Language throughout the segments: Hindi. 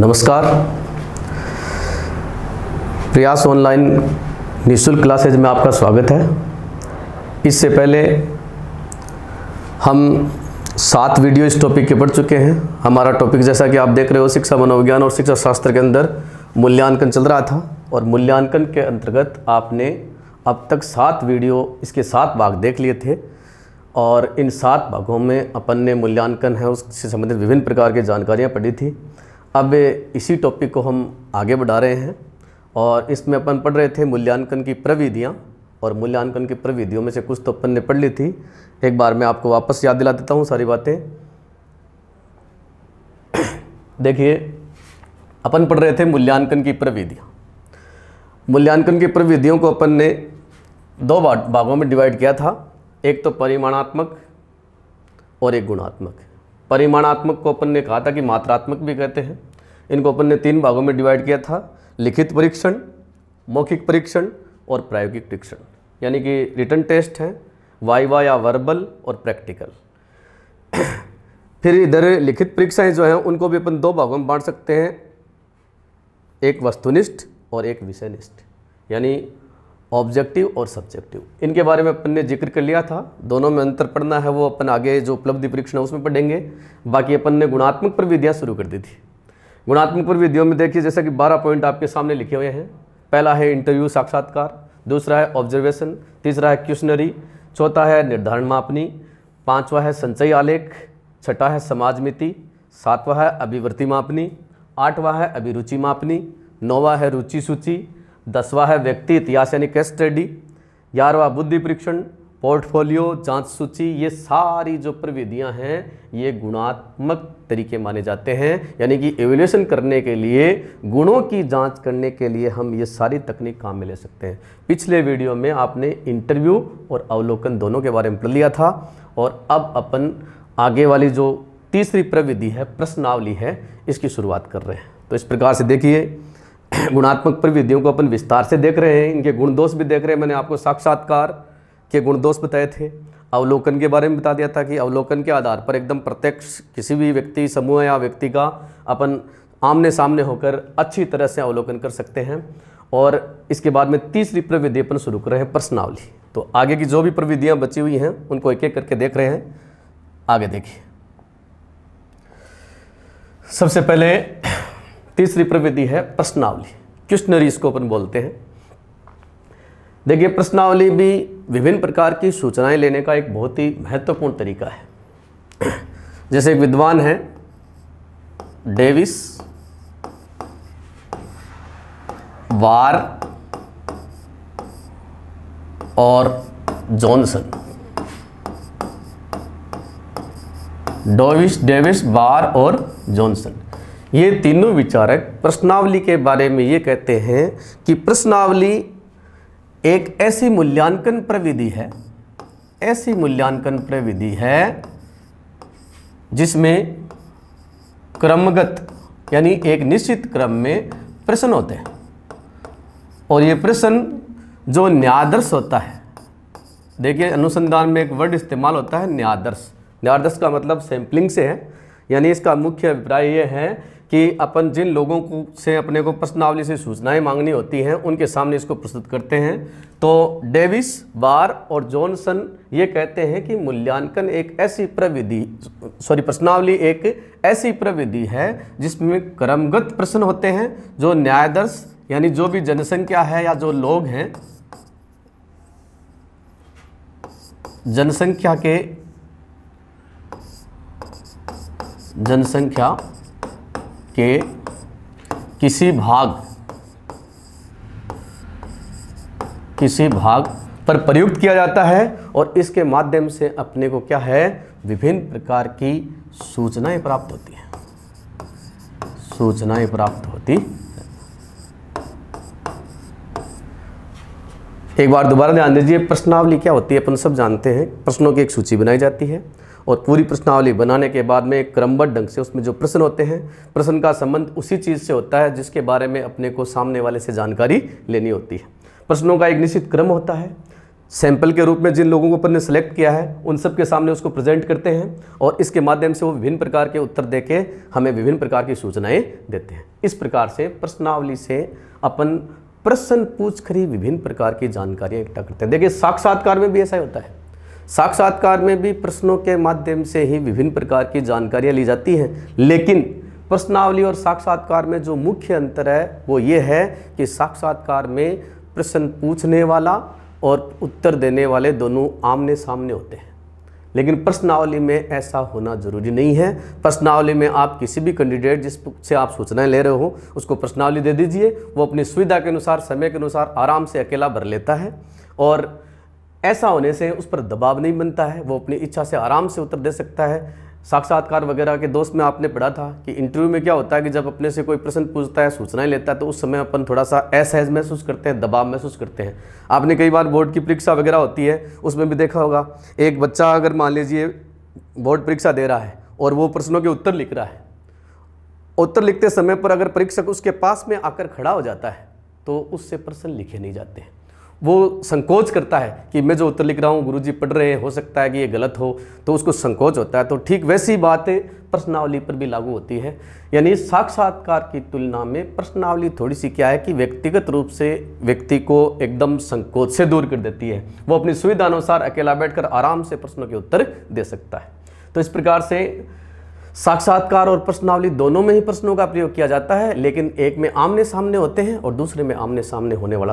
नमस्कार प्रयास ऑनलाइन निःशुल्क क्लासेज में आपका स्वागत है इससे पहले हम सात वीडियो इस टॉपिक के पढ़ चुके हैं हमारा टॉपिक जैसा कि आप देख रहे हो शिक्षा मनोविज्ञान और शिक्षा शास्त्र के अंदर मूल्यांकन चल रहा था और मूल्यांकन के अंतर्गत आपने अब तक सात वीडियो इसके सात भाग देख लिए थे और इन सात भागों में अपन ने मूल्यांकन है उससे संबंधित विभिन्न प्रकार की जानकारियाँ पढ़ी थी अब इसी टॉपिक को हम आगे बढ़ा रहे हैं और इसमें अपन पढ़ रहे थे मूल्यांकन की प्रविधियाँ और मूल्यांकन की प्रविधियों में से कुछ तो अपन ने पढ़ ली थी एक बार मैं आपको वापस याद दिला देता हूँ सारी बातें देखिए अपन पढ़ रहे थे मूल्यांकन की प्रविधियाँ मूल्यांकन की प्रविधियों को अपन ने दो भागों में डिवाइड किया था एक तो परिमाणात्मक और एक गुणात्मक परिमाणात्मक को अपन ने कहा था कि मात्रात्मक भी कहते हैं इनको अपन ने तीन भागों में डिवाइड किया था लिखित परीक्षण मौखिक परीक्षण और प्रायोगिक परीक्षण यानी कि रिटर्न टेस्ट हैं वाइवा या वर्बल और प्रैक्टिकल फिर इधर लिखित परीक्षाएं जो हैं उनको भी अपन दो भागों में बांट सकते हैं एक वस्तुनिष्ठ और एक विषयनिष्ठ यानी ऑब्जेक्टिव और सब्जेक्टिव इनके बारे में अपन ने जिक्र कर लिया था दोनों में अंतर पढ़ना है वो अपन आगे जो उपलब्धि परीक्षण है उसमें पढ़ेंगे बाकी अपन ने गुणात्मक प्रविधियाँ शुरू कर दी थी गुणात्मक प्रविधियों में देखिए जैसा कि बारह पॉइंट आपके सामने लिखे हुए हैं पहला है इंटरव्यू साक्षात्कार दूसरा है ऑब्जर्वेशन तीसरा है क्यूशनरी चौथा है निर्धारण मापनी पाँचवा है संचयी आलेख छठा है समाज मिति सातवा है अभिवृत्ति मापनी आठवां है अभिरुचि मापनी नौवा है रुचि सूची दसवा है व्यक्ति इतिहास यानी केस स्टडी ग्यारहवा बुद्धि परीक्षण पोर्टफोलियो जांच सूची ये सारी जो प्रविधियां हैं ये गुणात्मक तरीके माने जाते हैं यानी कि एवेल्यूशन करने के लिए गुणों की जांच करने के लिए हम ये सारी तकनीक काम में ले सकते हैं पिछले वीडियो में आपने इंटरव्यू और अवलोकन दोनों के बारे में पढ़ लिया था और अब अपन आगे वाली जो तीसरी प्रविधि है प्रश्नावली है इसकी शुरुआत कर रहे हैं तो इस प्रकार से देखिए गुणात्मक प्रविधियों को अपन विस्तार से देख रहे हैं इनके गुण दोष भी देख रहे हैं मैंने आपको साक्षात्कार के गुण दोष बताए थे अवलोकन के बारे में बता दिया था कि अवलोकन के आधार पर एकदम प्रत्यक्ष किसी भी व्यक्ति समूह या व्यक्ति का अपन आमने सामने होकर अच्छी तरह से अवलोकन कर सकते हैं और इसके बाद में तीसरी प्रविधि अपन शुरू कर रहे हैं प्रश्नावली तो आगे की जो भी प्रविधियाँ बची हुई हैं उनको एक एक करके देख रहे हैं आगे देखिए सबसे पहले तीसरी प्रविधि है प्रश्नावली क्वेश्चनरी इसको अपन बोलते हैं देखिए प्रश्नावली भी विभिन्न प्रकार की सूचनाएं लेने का एक बहुत ही महत्वपूर्ण तरीका है जैसे एक विद्वान है डेविस वार और जॉनसन डोविस डेविस वार और जॉनसन ये तीनों विचारक प्रश्नावली के बारे में ये कहते हैं कि प्रश्नावली एक ऐसी मूल्यांकन प्रविधि है ऐसी मूल्यांकन प्रविधि है जिसमें क्रमगत यानी एक निश्चित क्रम में प्रश्न होते हैं और ये प्रश्न जो न्यादर्श होता है देखिए अनुसंधान में एक वर्ड इस्तेमाल होता है न्यादर्श न्यादर्श का मतलब सैम्पलिंग से है यानी इसका मुख्य अभिप्राय यह है कि अपन जिन लोगों को से अपने को प्रश्नावली से सूचनाएं मांगनी होती हैं उनके सामने इसको प्रस्तुत करते हैं तो डेविस बार और जॉनसन ये कहते हैं कि मूल्यांकन एक ऐसी प्रविधि सॉरी प्रश्नावली एक ऐसी प्रविधि है जिसमें क्रमगत प्रश्न होते हैं जो न्यायदर्श यानी जो भी जनसंख्या है या जो लोग हैं जनसंख्या के जनसंख्या के किसी भाग किसी भाग पर प्रयुक्त किया जाता है और इसके माध्यम से अपने को क्या है विभिन्न प्रकार की सूचनाएं प्राप्त होती हैं सूचनाएं प्राप्त होती एक बार दोबारा ध्यान दीजिए प्रश्नावली क्या होती है अपन सब जानते हैं प्रश्नों की एक सूची बनाई जाती है और पूरी प्रश्नावली बनाने के बाद में क्रमबद्ध ढंग से उसमें जो प्रश्न होते हैं प्रश्न का संबंध उसी चीज़ से होता है जिसके बारे में अपने को सामने वाले से जानकारी लेनी होती है प्रश्नों का एक निश्चित क्रम होता है सैंपल के रूप में जिन लोगों को अपन ने सेलेक्ट किया है उन सब के सामने उसको प्रेजेंट करते हैं और इसके माध्यम से वो विभिन्न प्रकार के उत्तर देके हमें विभिन्न प्रकार की सूचनाएं देते हैं इस प्रकार से प्रश्नावली से अपन प्रश्न पूछ कर ही विभिन्न प्रकार की जानकारियाँ इकट्ठा करते हैं देखिए साक्षात्कार में भी ऐसा ही होता है साक्षात्कार में भी प्रश्नों के माध्यम से ही विभिन्न प्रकार की जानकारियाँ ली जाती हैं लेकिन प्रश्नावली और साक्षात्कार में जो मुख्य अंतर है वो ये है कि साक्षात्कार में प्रश्न पूछने वाला और उत्तर देने वाले दोनों आमने सामने होते हैं लेकिन प्रश्नावली में ऐसा होना जरूरी नहीं है प्रश्नावली में आप किसी भी कैंडिडेट जिससे आप सूचनाएं ले रहे हो उसको प्रश्नावली दे दीजिए वो अपनी सुविधा के अनुसार समय के अनुसार आराम से अकेला भर लेता है और ऐसा होने से उस पर दबाव नहीं बनता है वो अपनी इच्छा से आराम से उत्तर दे सकता है साक्षात्कार वगैरह के दोस्त में आपने पढ़ा था कि इंटरव्यू में क्या होता है कि जब अपने से कोई प्रश्न पूछता है सूचनाएं लेता है तो उस समय अपन थोड़ा सा असहज महसूस करते हैं दबाव महसूस करते हैं आपने कई बार बोर्ड की परीक्षा वगैरह होती है उसमें भी देखा होगा एक बच्चा अगर मान लीजिए बोर्ड परीक्षा दे रहा है और वो प्रश्नों के उत्तर लिख रहा है उत्तर लिखते समय पर अगर परीक्षक उसके पास में आकर खड़ा हो जाता है तो उससे प्रश्न लिखे नहीं जाते हैं वो संकोच करता है कि मैं जो उत्तर लिख रहा हूँ गुरुजी पढ़ रहे हैं हो सकता है कि ये गलत हो तो उसको संकोच होता है तो ठीक वैसी बातें प्रश्नावली पर भी लागू होती है यानी साक्षात्कार की तुलना में प्रश्नावली थोड़ी सी क्या है कि व्यक्तिगत रूप से व्यक्ति को एकदम संकोच से दूर कर देती है वो अपनी सुविधा अनुसार अकेला बैठकर आराम से प्रश्नों के उत्तर दे सकता है तो इस प्रकार से साक्षात्कार और प्रश्नावली दोनों में ही प्रश्नों का प्रयोग किया जाता है लेकिन एक में आमने सामने होते हैं और दूसरे में आमने सामने होने वाला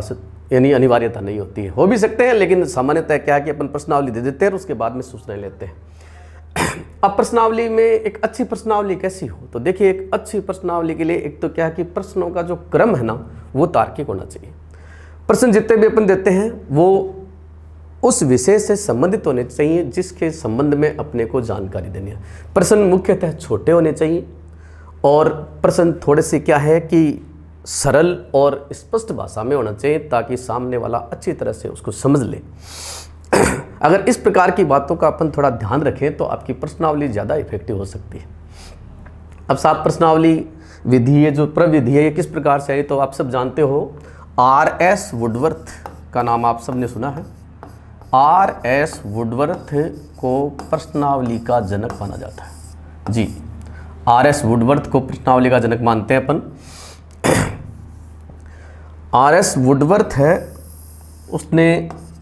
यानी अनिवार्यता नहीं होती है हो भी सकते हैं लेकिन सामान्यतः क्या है कि अपन प्रश्नावली दे देते हैं और उसके बाद में सूचना लेते हैं अब प्रश्नावली में एक अच्छी प्रश्नावली कैसी हो तो देखिए एक अच्छी प्रश्नावली के लिए एक तो क्या है कि प्रश्नों का जो क्रम है ना वो तार्किक होना चाहिए प्रश्न जितने भी अपन देते हैं वो उस विषय से संबंधित होने चाहिए जिसके संबंध में अपने को जानकारी देनी है प्रश्न मुख्यतः छोटे होने चाहिए और प्रश्न थोड़े से क्या है कि सरल और स्पष्ट भाषा में होना चाहिए ताकि सामने वाला अच्छी तरह से उसको समझ ले अगर इस प्रकार की बातों का अपन थोड़ा ध्यान रखें तो आपकी प्रश्नावली ज़्यादा इफेक्टिव हो सकती है अब सात प्रश्नावली विधि है जो प्रविधि है ये किस प्रकार से आई तो आप सब जानते हो आर एस वुडवर्थ का नाम आप सब ने सुना है आर एस वुडवर्थ को प्रश्नावली का जनक माना जाता है जी आर एस वुडवर्थ को प्रश्नावली का जनक मानते हैं अपन आर एस वुडवर्थ है उसने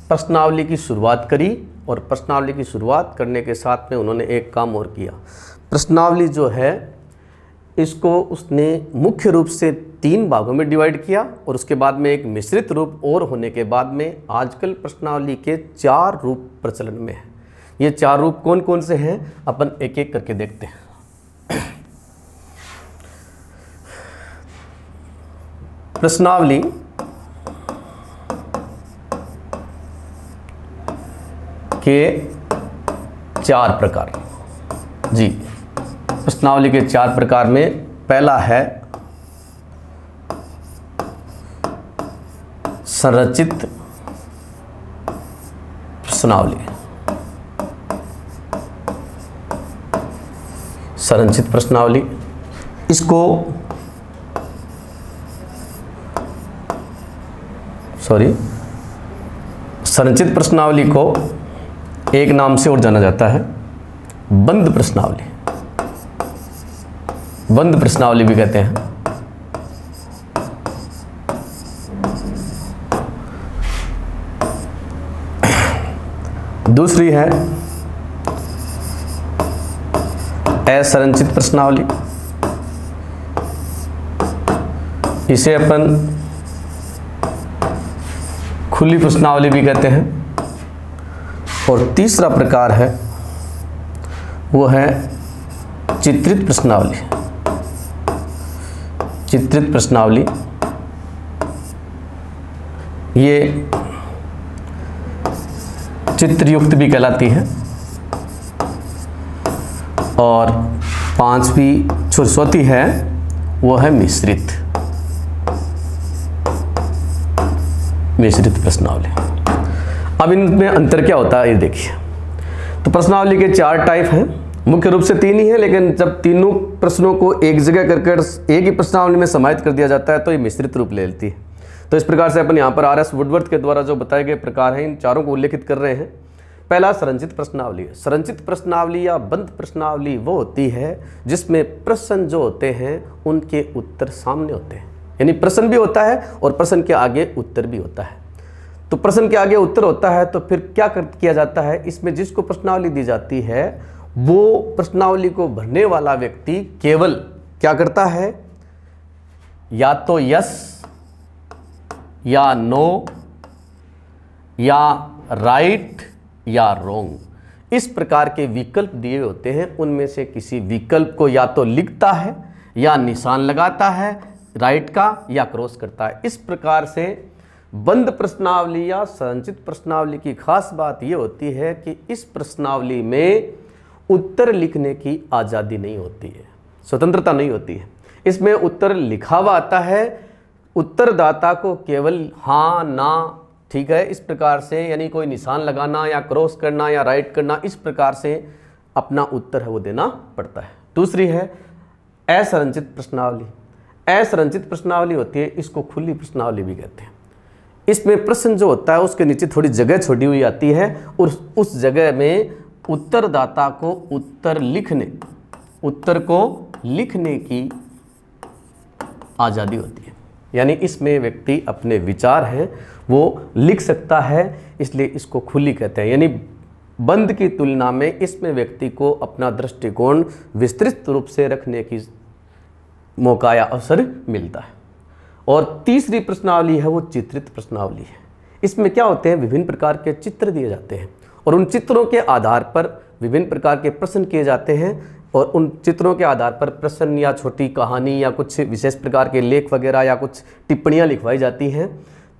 प्रश्नावली की शुरुआत करी और प्रश्नावली की शुरुआत करने के साथ में उन्होंने एक काम और किया प्रश्नावली जो है इसको उसने मुख्य रूप से तीन भागों में डिवाइड किया और उसके बाद में एक मिश्रित रूप और होने के बाद में आजकल प्रश्नावली के चार रूप प्रचलन में है ये चार रूप कौन कौन से हैं अपन एक एक करके देखते हैं प्रश्नावली के चार प्रकार जी प्रश्नावली के चार प्रकार में पहला है संरचित प्रश्नावली संरचित प्रश्नावली इसको सॉरी संरचित प्रश्नावली को एक नाम से और जाना जाता है बंद प्रश्नावली बंद प्रश्नावली भी कहते हैं दूसरी है असंरचित प्रश्नावली इसे अपन खुली प्रश्नावली भी कहते हैं और तीसरा प्रकार है वो है चित्रित प्रश्नावली चित्रित प्रश्नावली ये चित्रयुक्त भी कहलाती है और पांचवी सरस्वती है वह है मिश्रित मिश्रित प्रश्नावली अब इनमें अंतर क्या होता है ये देखिए तो प्रश्नावली के चार टाइप हैं मुख्य रूप से तीन ही है लेकिन जब तीनों प्रश्नों को एक जगह कर कर एक ही प्रश्नावली में समाहित कर दिया जाता है तो ये मिश्रित रूप ले लेती है तो इस प्रकार से अपन यहाँ पर आर एस वुडवर्थ के द्वारा जो बताए गए प्रकार हैं इन चारों को उल्लेखित कर रहे हैं पहला संरचित प्रश्नावली संरचित प्रश्नावली या बंद प्रश्नावली वो होती है जिसमें प्रश्न जो होते हैं उनके उत्तर सामने होते हैं यानी प्रश्न भी होता है और प्रश्न के आगे उत्तर भी होता है तो प्रश्न के आगे उत्तर होता है तो फिर क्या किया जाता है इसमें जिसको प्रश्नावली दी जाती है वो प्रश्नावली को भरने वाला व्यक्ति केवल क्या करता है या तो यस या नो या राइट या रोंग इस प्रकार के विकल्प दिए होते हैं उनमें से किसी विकल्प को या तो लिखता है या निशान लगाता है राइट का या क्रॉस करता है इस प्रकार से बंद प्रश्नावली या संचित प्रश्नावली की खास बात यह होती है कि इस प्रश्नावली में उत्तर लिखने की आज़ादी नहीं होती है स्वतंत्रता नहीं होती है इसमें उत्तर लिखा हुआ आता है उत्तरदाता को केवल हाँ ना ठीक है इस प्रकार से यानी कोई निशान लगाना या क्रॉस करना या राइट करना इस प्रकार से अपना उत्तर है वो देना पड़ता है दूसरी है असरंचित प्रश्नावली असरंचित प्रश्नावली होती है इसको खुली प्रश्नावली भी कहते हैं इसमें प्रश्न जो होता है उसके नीचे थोड़ी जगह छोड़ी हुई आती है और उस जगह में उत्तरदाता को उत्तर लिखने उत्तर को लिखने की आज़ादी होती है यानी इसमें व्यक्ति अपने विचार हैं वो लिख सकता है इसलिए इसको खुली कहते हैं यानी बंद की तुलना में इसमें व्यक्ति को अपना दृष्टिकोण विस्तृत रूप से रखने की मौका या अवसर मिलता है और तीसरी प्रश्नावली है वो चित्रित प्रश्नावली है इसमें क्या होते हैं विभिन्न प्रकार के चित्र दिए जाते हैं और उन चित्रों के आधार पर विभिन्न प्रकार के प्रश्न किए जाते हैं और उन चित्रों के आधार पर प्रश्न या छोटी कहानी या कुछ विशेष प्रकार के लेख वगैरह या कुछ टिप्पणियाँ लिखवाई जाती हैं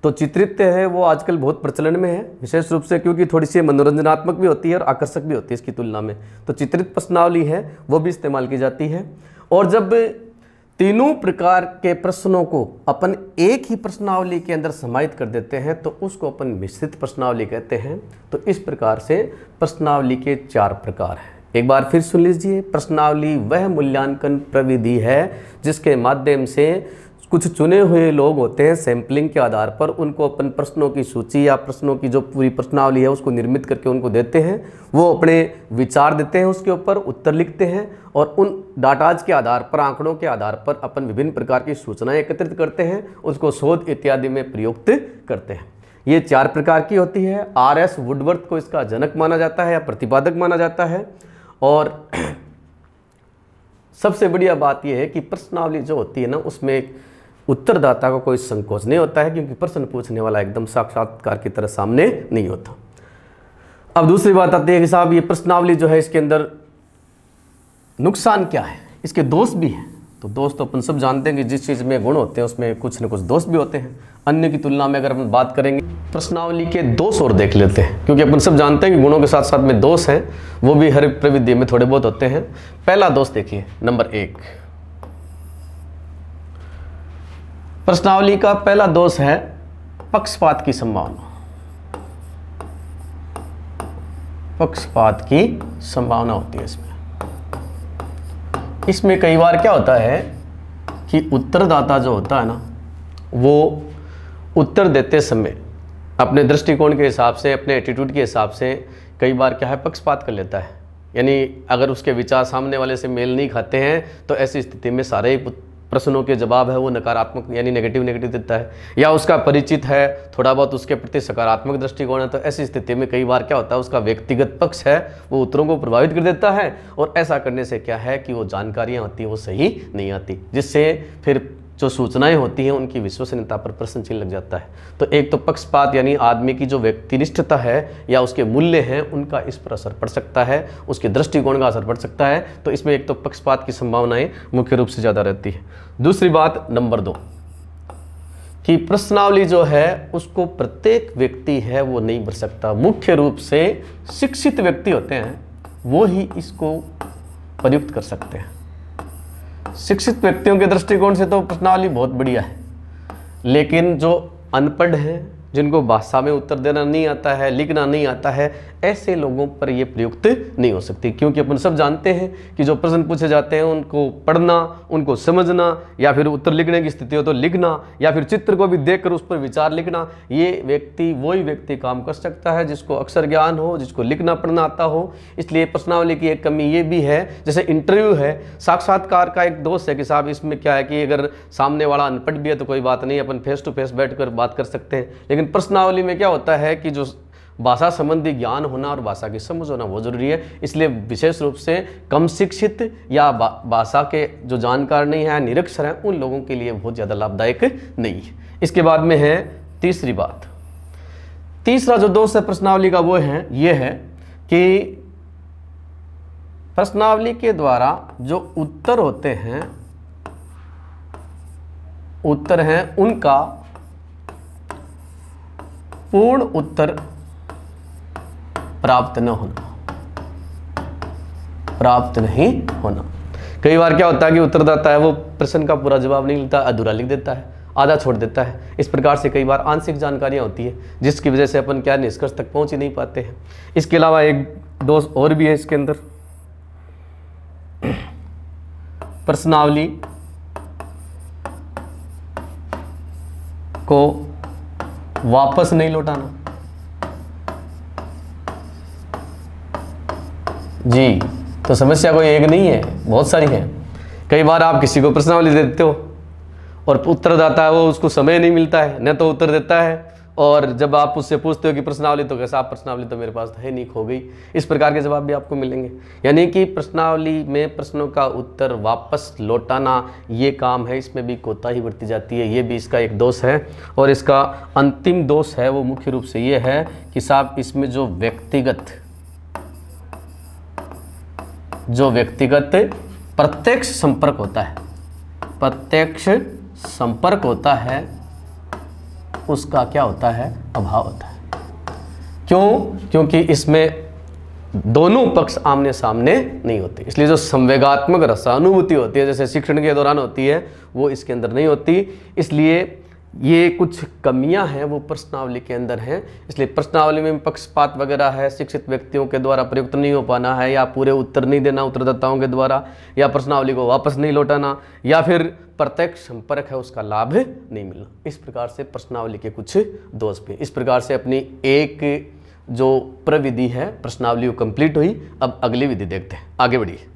तो चित्रित्य है वो आजकल बहुत प्रचलन में है विशेष रूप से क्योंकि थोड़ी सी मनोरंजनात्मक भी होती है और आकर्षक भी होती है इसकी तुलना में तो चित्रित प्रश्नावली है वो भी इस्तेमाल की जाती है और जब तीनों प्रकार के प्रश्नों को अपन एक ही प्रश्नावली के अंदर समाहित कर देते हैं तो उसको अपन मिश्रित प्रश्नावली कहते हैं तो इस प्रकार से प्रश्नावली के चार प्रकार हैं एक बार फिर सुन लीजिए प्रश्नावली वह मूल्यांकन प्रविधि है जिसके माध्यम से कुछ चुने हुए लोग होते हैं सैम्पलिंग के आधार पर उनको अपन प्रश्नों की सूची या प्रश्नों की जो पूरी प्रश्नावली है उसको निर्मित करके उनको देते हैं वो अपने विचार देते हैं उसके ऊपर उत्तर लिखते हैं और उन डाटाज के आधार पर आंकड़ों के आधार पर अपन विभिन्न प्रकार की सूचनाएं एकत्रित करते हैं उसको शोध इत्यादि में प्रयुक्त करते हैं ये चार प्रकार की होती है आर एस वुडवर्थ को इसका जनक माना जाता है या प्रतिपादक माना जाता है और सबसे बढ़िया बात यह है कि प्रश्नावली जो होती है ना उसमें एक उत्तरदाता को कोई संकोच नहीं होता है क्योंकि प्रश्न पूछने वाला एकदम साक्षात्कार की तरह सामने नहीं होता अब दूसरी बात आती है कि साहब ये प्रश्नावली जो है इसके अंदर नुकसान क्या है इसके दोष भी हैं तो दोस्त तो अपन सब जानते हैं कि जिस चीज़ में गुण होते हैं उसमें कुछ न कुछ दोष भी होते हैं अन्य की तुलना में अगर अपन बात करेंगे प्रश्नावली के दोष और देख लेते हैं क्योंकि अपन सब जानते हैं कि गुणों के साथ साथ में दोष हैं वो भी हर प्रविधि में थोड़े बहुत होते हैं पहला दोष देखिए नंबर एक प्रश्नावली का पहला दोष है पक्षपात की संभावना पक्षपात की संभावना होती है इसमें इसमें कई बार क्या होता है कि उत्तरदाता जो होता है ना वो उत्तर देते समय अपने दृष्टिकोण के हिसाब से अपने एटीट्यूड के हिसाब से कई बार क्या है पक्षपात कर लेता है यानी अगर उसके विचार सामने वाले से मेल नहीं खाते हैं तो ऐसी स्थिति में सारे ही प्रश्नों के जवाब है वो नकारात्मक यानी नेगेटिव नेगेटिव देता है या उसका परिचित है थोड़ा बहुत उसके प्रति सकारात्मक दृष्टिकोण है तो ऐसी स्थिति में कई बार क्या होता है उसका व्यक्तिगत पक्ष है वो उत्तरों को प्रभावित कर देता है और ऐसा करने से क्या है कि वो जानकारियाँ आती हैं वो सही नहीं आती जिससे फिर जो सूचनाएं होती हैं उनकी विश्वसनीयता पर प्रश्न चिन्ह लग जाता है तो एक तो पक्षपात यानी आदमी की जो व्यक्तिनिष्ठता है या उसके मूल्य हैं उनका इस पर असर पड़ सकता है उसके दृष्टिकोण का असर पड़ सकता है तो इसमें एक तो पक्षपात की संभावनाएं मुख्य रूप से ज़्यादा रहती है दूसरी बात नंबर दो कि प्रश्नावली जो है उसको प्रत्येक व्यक्ति है वो नहीं भर सकता मुख्य रूप से शिक्षित व्यक्ति होते हैं वो ही इसको प्रयुक्त कर सकते हैं शिक्षित व्यक्तियों के दृष्टिकोण से तो प्रश्नावली बहुत बढ़िया है लेकिन जो अनपढ़ हैं जिनको भाषा में उत्तर देना नहीं आता है लिखना नहीं आता है ऐसे लोगों पर ये प्रयुक्त नहीं हो सकती क्योंकि अपन सब जानते हैं कि जो प्रश्न पूछे जाते हैं उनको पढ़ना उनको समझना या फिर उत्तर लिखने की स्थिति हो तो लिखना या फिर चित्र को भी देखकर उस पर विचार लिखना ये व्यक्ति वही व्यक्ति काम कर सकता है जिसको अक्सर ज्ञान हो जिसको लिखना पढ़ना आता हो इसलिए प्रश्नावली की एक कमी ये भी है जैसे इंटरव्यू है साक्षात्कार का एक दोष है कि साहब इसमें क्या है कि अगर सामने वाला अनपढ़ भी है तो कोई बात नहीं अपन फेस टू फेस बैठ कर बात कर सकते हैं लेकिन प्रश्नावली में क्या होता है कि जो भाषा संबंधी ज्ञान होना और भाषा की समझ होना बहुत ज़रूरी है इसलिए विशेष रूप से कम शिक्षित या भाषा के जो जानकार नहीं है निरक्षर हैं उन लोगों के लिए बहुत ज़्यादा लाभदायक नहीं है इसके बाद में है तीसरी बात तीसरा जो दोष है प्रश्नावली का वो है ये है कि प्रश्नावली के द्वारा जो उत्तर होते हैं उत्तर हैं उनका पूर्ण उत्तर प्राप्त न होना प्राप्त नहीं होना कई बार क्या होता है कि उत्तरदाता है वो प्रश्न का पूरा जवाब नहीं लेता अधूरा लिख देता है आधा छोड़ देता है इस प्रकार से कई बार आंशिक जानकारियां होती है जिसकी वजह से अपन क्या निष्कर्ष तक पहुंच ही नहीं पाते हैं इसके अलावा एक दोष और भी है इसके अंदर प्रश्नावली को वापस नहीं लौटाना जी तो समस्या कोई एक नहीं है बहुत सारी हैं कई बार आप किसी को प्रश्नावली देते हो और उत्तरदाता है वो उसको समय नहीं मिलता है न तो उत्तर देता है और जब आप उससे पूछते हो कि प्रश्नावली तो कैसा आप प्रश्नावली तो मेरे पास है नहीं खो गई इस प्रकार के जवाब भी आपको मिलेंगे यानी कि प्रश्नावली में प्रश्नों का उत्तर वापस लौटाना ये काम है इसमें भी कोताही बरती जाती है ये भी इसका एक दोष है और इसका अंतिम दोष है वो मुख्य रूप से ये है कि साहब इसमें जो व्यक्तिगत जो व्यक्तिगत प्रत्यक्ष संपर्क होता है प्रत्यक्ष संपर्क होता है उसका क्या होता है अभाव होता है क्यों क्योंकि इसमें दोनों पक्ष आमने सामने नहीं होते इसलिए जो संवेगात्मक रसानुभूति होती है जैसे शिक्षण के दौरान होती है वो इसके अंदर नहीं होती इसलिए ये कुछ कमियां हैं वो प्रश्नावली के अंदर हैं इसलिए प्रश्नावली में पक्षपात वगैरह है शिक्षित व्यक्तियों के द्वारा प्रयुक्त नहीं हो पाना है या पूरे उत्तर नहीं देना उत्तरदाताओं के द्वारा या प्रश्नावली को वापस नहीं लौटाना या फिर प्रत्यक्ष संपर्क है उसका लाभ नहीं मिलना इस प्रकार से प्रश्नावली के कुछ दोष भी इस प्रकार से अपनी एक जो प्रविधि है प्रश्नावली वो कंप्लीट हुई अब अगली विधि देखते हैं आगे बढ़िए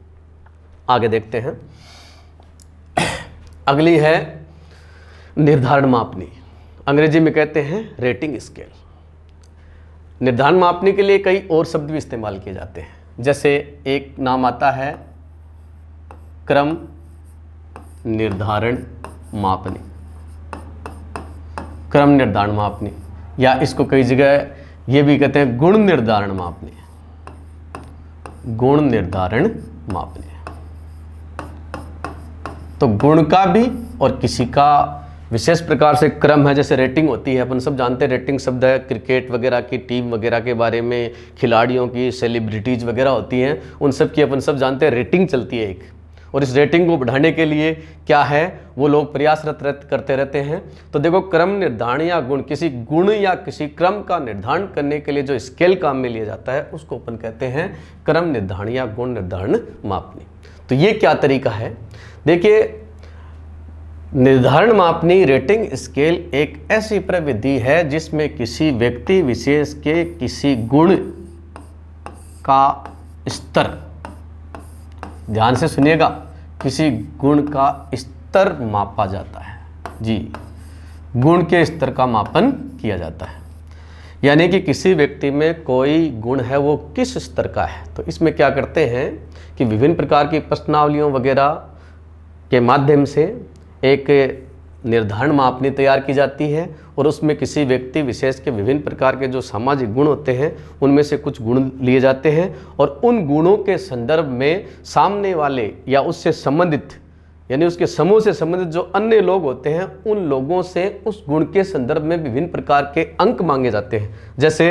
आगे देखते हैं अगली है निर्धारण मापनी अंग्रेजी में कहते हैं रेटिंग स्केल निर्धारण मापने के लिए कई और शब्द भी इस्तेमाल किए जाते हैं जैसे एक नाम आता है क्रम निर्धारण मापनी क्रम निर्धारण मापनी या इसको कई जगह ये भी कहते हैं गुण निर्धारण मापनी गुण निर्धारण मापनी तो गुण का भी और किसी का विशेष प्रकार से क्रम है जैसे रेटिंग होती है अपन सब जानते हैं रेटिंग शब्द है क्रिकेट वगैरह की टीम वगैरह के बारे में खिलाड़ियों की सेलिब्रिटीज़ वगैरह होती हैं उन सब की अपन सब जानते हैं रेटिंग चलती है एक और इस रेटिंग को बढ़ाने के लिए क्या है वो लोग प्रयासरत करते रहते हैं तो देखो क्रम निर्धारण या गुण किसी गुण या किसी क्रम का निर्धारण करने के लिए जो स्केल काम में लिया जाता है उसको अपन कहते हैं क्रम निर्धारण या गुण निर्धारण मापने तो ये क्या तरीका है देखिए निर्धारण मापनी रेटिंग स्केल एक ऐसी प्रविधि है जिसमें किसी व्यक्ति विशेष के किसी गुण का स्तर ध्यान से सुनिएगा किसी गुण का स्तर मापा जाता है जी गुण के स्तर का मापन किया जाता है यानी कि किसी व्यक्ति में कोई गुण है वो किस स्तर का है तो इसमें क्या करते हैं कि विभिन्न प्रकार की प्रश्नावलियों वगैरह के माध्यम से एक निर्धारण मापनी तैयार की जाती है और उसमें किसी व्यक्ति विशेष के विभिन्न प्रकार के जो सामाजिक गुण होते हैं उनमें से कुछ गुण लिए जाते हैं और उन गुणों के संदर्भ में सामने वाले या उससे संबंधित यानी उसके समूह से संबंधित जो अन्य लोग होते हैं उन लोगों से उस गुण के संदर्भ में विभिन्न प्रकार के अंक मांगे जाते हैं जैसे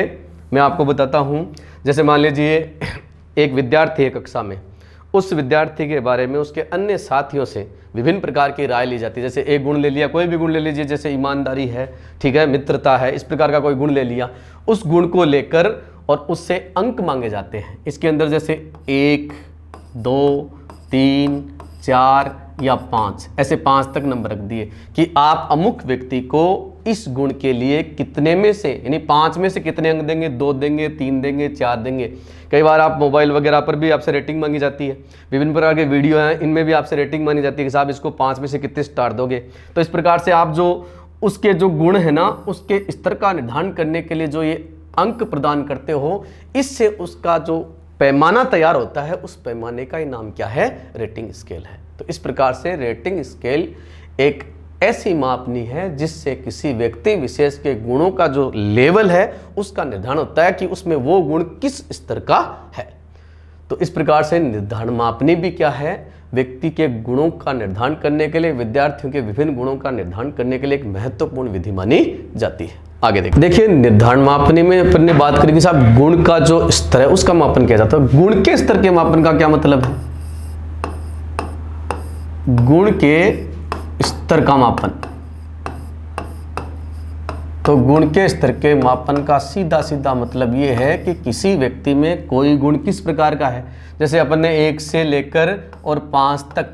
मैं आपको बताता हूँ जैसे मान लीजिए एक विद्यार्थी है कक्षा में उस विद्यार्थी के बारे में उसके अन्य साथियों से विभिन्न प्रकार की राय ली जाती है जैसे एक गुण ले लिया कोई भी गुण ले लीजिए जैसे ईमानदारी है ठीक है मित्रता है इस प्रकार का कोई गुण ले लिया उस गुण को लेकर और उससे अंक मांगे जाते हैं इसके अंदर जैसे एक दो तीन चार या पाँच ऐसे पाँच तक नंबर रख दिए कि आप अमुक व्यक्ति को इस गुण के लिए कितने में से यानी पाँच में से कितने अंक देंगे दो देंगे तीन देंगे चार देंगे कई बार आप मोबाइल वगैरह पर भी आपसे रेटिंग मांगी जाती है विभिन्न प्रकार के वीडियो हैं इनमें भी आपसे रेटिंग मांगी जाती है कि साहब इसको पाँच में से कितने स्टार दोगे तो इस प्रकार से आप जो उसके जो गुण है ना उसके स्तर का निर्धारण करने के लिए जो ये अंक प्रदान करते हो इससे उसका जो पैमाना तैयार होता है उस पैमाने का ही नाम क्या है रेटिंग स्केल है तो इस प्रकार से रेटिंग स्केल एक ऐसी मापनी है जिससे किसी व्यक्ति विशेष के गुणों का जो लेवल है उसका निर्धारण होता है कि उसमें वो गुण किस स्तर का है तो इस प्रकार से निर्धारण मापनी भी क्या है व्यक्ति के गुणों का निर्धारण करने के लिए विद्यार्थियों के विभिन्न गुणों का निर्धारण करने के लिए एक महत्वपूर्ण विधि मानी जाती है आगे देखिए देखिए निर्धारण मापने में अपन ने बात करी कि साहब गुण का जो स्तर है उसका मापन किया जाता है तो गुण के स्तर के मापन का क्या मतलब है गुण के स्तर का मापन तो गुण के स्तर के मापन का सीधा सीधा मतलब यह है कि किसी व्यक्ति में कोई गुण किस प्रकार का है जैसे अपन ने एक से लेकर और पांच तक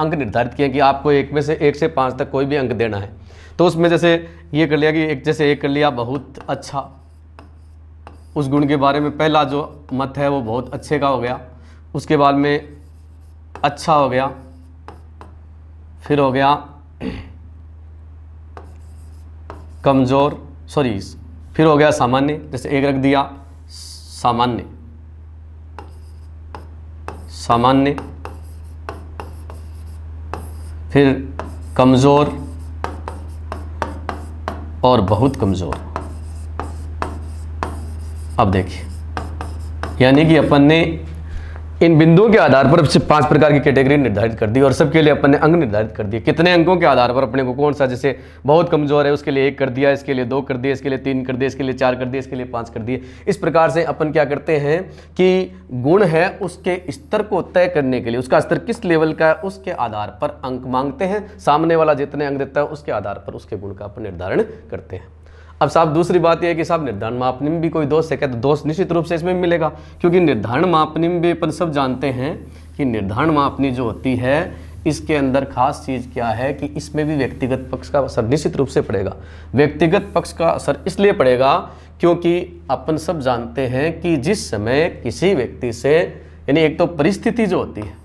अंक निर्धारित किए कि आपको एक में से एक से पांच तक कोई भी अंक देना है तो उसमें जैसे ये कर लिया कि एक जैसे एक कर लिया बहुत अच्छा उस गुण के बारे में पहला जो मत है वो बहुत अच्छे का हो गया उसके बाद में अच्छा हो गया फिर हो गया कमज़ोर सॉरी फिर हो गया सामान्य जैसे एक रख दिया सामान्य सामान्य फिर कमज़ोर और बहुत कमज़ोर अब देखिए यानी कि अपन ने इन बिंदुओं के आधार पर पांच प्रकार की कैटेगरी निर्धारित कर दी और सबके लिए अपने अंग निर्धारित कर दिए कितने अंकों के आधार पर अपने को कौन सा जैसे बहुत कमजोर है उसके लिए एक कर दिया इसके लिए दो कर दिया इसके लिए तीन कर दिया इसके लिए चार कर दिए इसके लिए पाँच कर दिए इस प्रकार से अपन क्या करते हैं कि गुण है उसके स्तर को तय करने के लिए उसका स्तर किस लेवल का है उसके आधार पर अंक मांगते हैं सामने वाला जितने अंक देता है उसके आधार पर उसके गुण का अपन निर्धारण करते हैं अब साहब दूसरी बात यह है कि साहब निर्धारण मापनी में भी कोई दोष है क्या तो दोष निश्चित रूप से इसमें मिलेगा क्योंकि निर्धारण मापनी में भी अपन सब जानते हैं कि निर्धारण मापनी जो होती है इसके अंदर खास चीज़ क्या है कि इसमें भी व्यक्तिगत पक्ष का असर निश्चित रूप से पड़ेगा व्यक्तिगत पक्ष का असर इसलिए पड़ेगा क्योंकि अपन सब जानते हैं कि जिस समय किसी व्यक्ति से यानी एक तो परिस्थिति जो होती है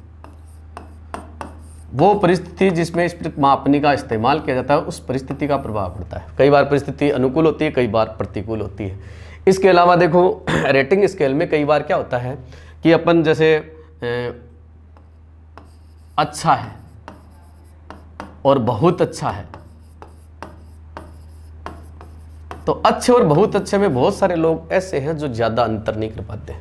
वो परिस्थिति जिसमें स्मृत मापनी का इस्तेमाल किया जाता है उस परिस्थिति का प्रभाव पड़ता है कई बार परिस्थिति अनुकूल होती है कई बार प्रतिकूल होती है इसके अलावा देखो रेटिंग स्केल में कई बार क्या होता है कि अपन जैसे ए, अच्छा है और बहुत अच्छा है तो अच्छे और बहुत अच्छे में बहुत सारे लोग ऐसे हैं जो ज़्यादा अंतर नहीं कर पाते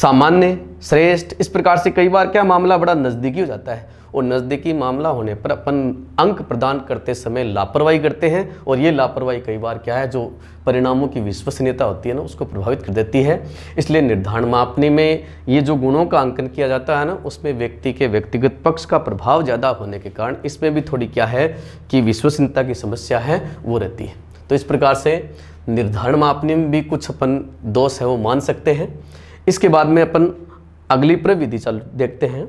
सामान्य श्रेष्ठ इस प्रकार से कई बार क्या मामला बड़ा नज़दीकी हो जाता है और नज़दीकी मामला होने पर अपन अंक प्रदान करते समय लापरवाही करते हैं और ये लापरवाही कई बार क्या है जो परिणामों की विश्वसनीयता होती है ना उसको प्रभावित कर देती है इसलिए निर्धारण मापने में ये जो गुणों का अंकन किया जाता है ना उसमें व्यक्ति के व्यक्तिगत पक्ष का प्रभाव ज़्यादा होने के कारण इसमें भी थोड़ी क्या है कि विश्वसनीयता की समस्या है वो रहती है तो इस प्रकार से निर्धारण मापने में भी कुछ अपन दोष है वो मान सकते हैं इसके बाद में अपन अगली प्रविधि चल देखते हैं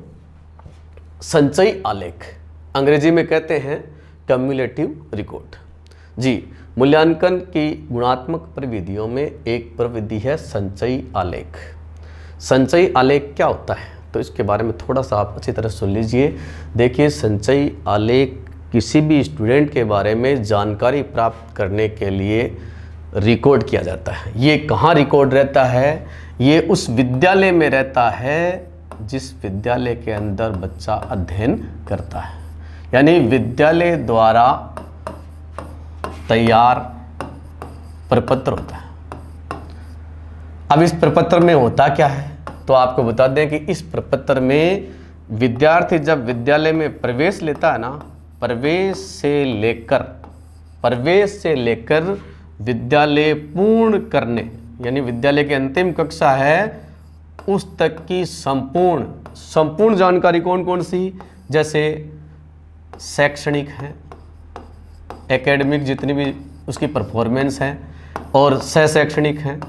संचयी आलेख अंग्रेजी में कहते हैं कम्युलेटिव रिकॉर्ड जी मूल्यांकन की गुणात्मक प्रविधियों में एक प्रविधि है संचयी आलेख संचयी आलेख क्या होता है तो इसके बारे में थोड़ा सा आप अच्छी तरह सुन लीजिए देखिए संचयी आलेख किसी भी स्टूडेंट के बारे में जानकारी प्राप्त करने के लिए रिकॉर्ड किया जाता है ये कहाँ रिकॉर्ड रहता है ये उस विद्यालय में रहता है जिस विद्यालय के अंदर बच्चा अध्ययन करता है यानी विद्यालय द्वारा तैयार प्रपत्र होता है अब इस प्रपत्र में होता क्या है तो आपको बता दें कि इस प्रपत्र में विद्यार्थी जब विद्यालय में प्रवेश लेता है ना प्रवेश से लेकर प्रवेश से लेकर विद्यालय पूर्ण करने यानी विद्यालय की अंतिम कक्षा है उस तक की संपूर्ण संपूर्ण जानकारी कौन कौन सी जैसे शैक्षणिक है एकेडमिक जितनी भी उसकी परफॉर्मेंस है और सह शैक्षणिक है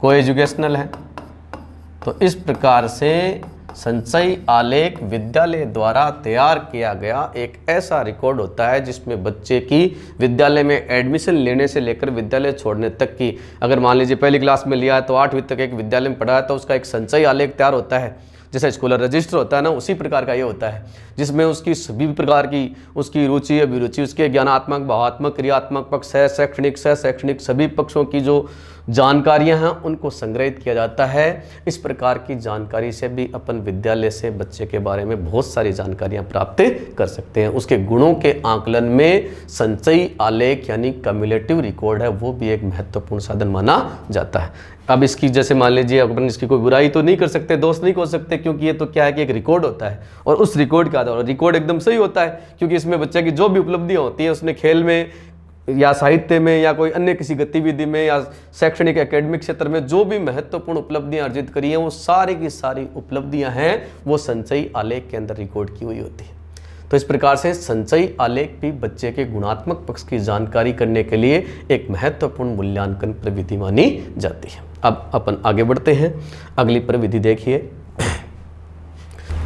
को एजुकेशनल है तो इस प्रकार से संचयी आलेख विद्यालय द्वारा तैयार किया गया एक ऐसा रिकॉर्ड होता है जिसमें बच्चे की विद्यालय में एडमिशन लेने से लेकर विद्यालय छोड़ने तक की अगर मान लीजिए पहली क्लास में लिया है तो आठवीं तक एक विद्यालय में पढ़ा है तो उसका एक संचयी आलेख तैयार होता है जैसा स्कूलर रजिस्टर होता है ना उसी प्रकार का ये होता है जिसमें उसकी सभी प्रकार की उसकी रुचि अभिरुचि उसके ज्ञानात्मक भावात्मक क्रियात्मक पक्ष है शैक्षणिक सह शैक्षणिक सभी पक्षों की जो जानकारियां हैं उनको संग्रहित किया जाता है इस प्रकार की जानकारी से भी अपन विद्यालय से बच्चे के बारे में बहुत सारी जानकारियां प्राप्त कर सकते हैं उसके गुणों के आकलन में संचयी आलेख यानी कम्युलेटिव रिकॉर्ड है वो भी एक महत्वपूर्ण साधन माना जाता है अब इसकी जैसे मान लीजिए अपन इसकी कोई बुराई तो नहीं कर सकते दोस्त नहीं कर सकते क्योंकि ये तो क्या है कि एक रिकॉर्ड होता है और उस रिकॉर्ड का आधार रिकॉर्ड एकदम सही होता है क्योंकि इसमें बच्चे की जो भी उपलब्धियाँ होती हैं उसने खेल में या साहित्य में या कोई अन्य किसी गतिविधि में या शैक्षणिक एकेडमिक क्षेत्र में जो भी महत्वपूर्ण उपलब्धियां अर्जित करी हैं वो सारी की सारी उपलब्धियां हैं वो संचयी आलेख के अंदर रिकॉर्ड की हुई होती है तो इस प्रकार से संचयी आलेख भी बच्चे के गुणात्मक पक्ष की जानकारी करने के लिए एक महत्वपूर्ण मूल्यांकन प्रविधि मानी जाती है अब अपन आगे बढ़ते हैं अगली प्रविधि देखिए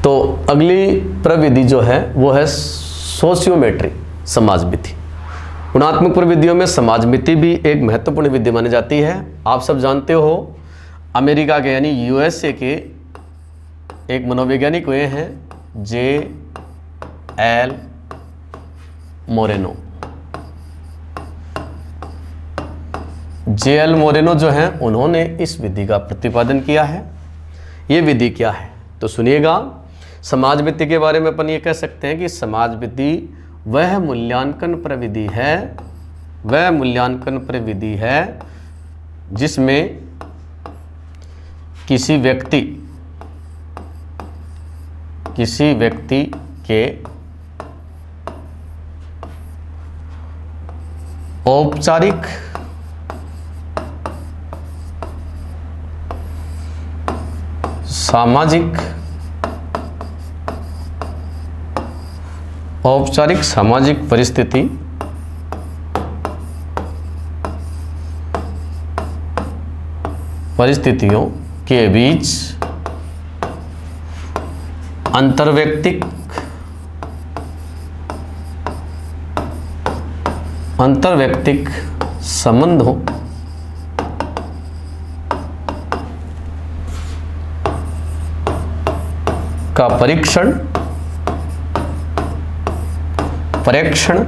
तो अगली प्रविधि जो है वो है सोशियोमेट्री समाज विधि गुणात्मक प्रविधियों में समाजमिति भी एक महत्वपूर्ण विधि मानी जाती है आप सब जानते हो अमेरिका के यानी यूएसए के एक मनोवैज्ञानिक हुए हैं J L Moreno J L Moreno जो हैं उन्होंने इस विधि का प्रतिपादन किया है ये विधि क्या है तो सुनिएगा समाज वित्ती के बारे में अपन ये कह सकते हैं कि समाज विधि वह मूल्यांकन प्रविधि है वह मूल्यांकन प्रविधि है जिसमें किसी व्यक्ति किसी व्यक्ति के औपचारिक सामाजिक औपचारिक सामाजिक परिस्थिति परिस्थितियों के बीच अंतर्व्यक्तिक अंतर्व्यक्तिक संबंधों का परीक्षण प्रेक्षण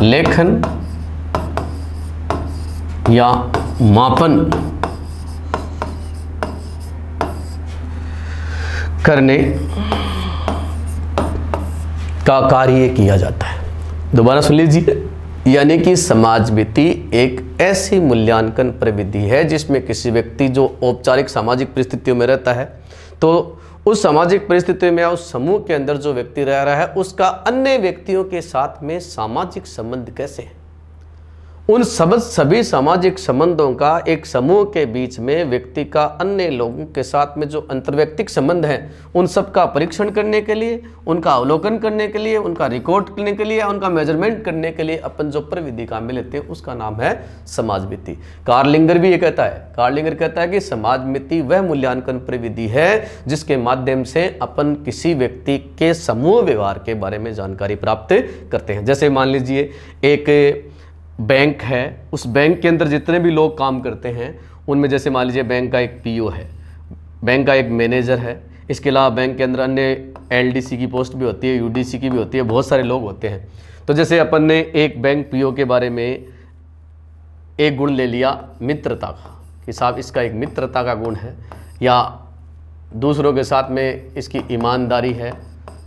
लेखन या मापन करने का कार्य किया जाता है दोबारा सुन लीजिए यानी कि समाज वित्ती एक ऐसी मूल्यांकन प्रविधि है जिसमें किसी व्यक्ति जो औपचारिक सामाजिक परिस्थितियों में रहता है तो उस सामाजिक परिस्थिति में उस समूह के अंदर जो व्यक्ति रह रहा है उसका अन्य व्यक्तियों के साथ में सामाजिक संबंध कैसे है उन सब सभी सामाजिक संबंधों का एक समूह के बीच में व्यक्ति का अन्य लोगों के साथ में जो अंतर्व्यक्तिक संबंध है उन सब का परीक्षण करने के लिए उनका अवलोकन करने के लिए उनका रिकॉर्ड करने के लिए उनका मेजरमेंट करने के लिए अपन जो प्रविधि काम में लेते हैं उसका नाम है समाज मिति कार्लिंगर भी ये कहता है कार्लिंगर कहता है कि समाज मिति वह मूल्यांकन प्रविधि है जिसके माध्यम से अपन किसी व्यक्ति के समूह व्यवहार के बारे में जानकारी प्राप्त करते हैं जैसे मान लीजिए एक बैंक है उस बैंक के अंदर जितने भी लोग काम करते हैं उनमें जैसे मान लीजिए बैंक का एक पीओ है बैंक का एक मैनेजर है इसके अलावा बैंक के अंदर अन्य एलडीसी की पोस्ट भी होती है यूडीसी की भी होती है बहुत सारे लोग होते हैं तो जैसे अपन ने एक बैंक पीओ के बारे में एक गुण ले लिया मित्रता का कि साहब इसका एक मित्रता का गुण है या दूसरों के साथ में इसकी ईमानदारी है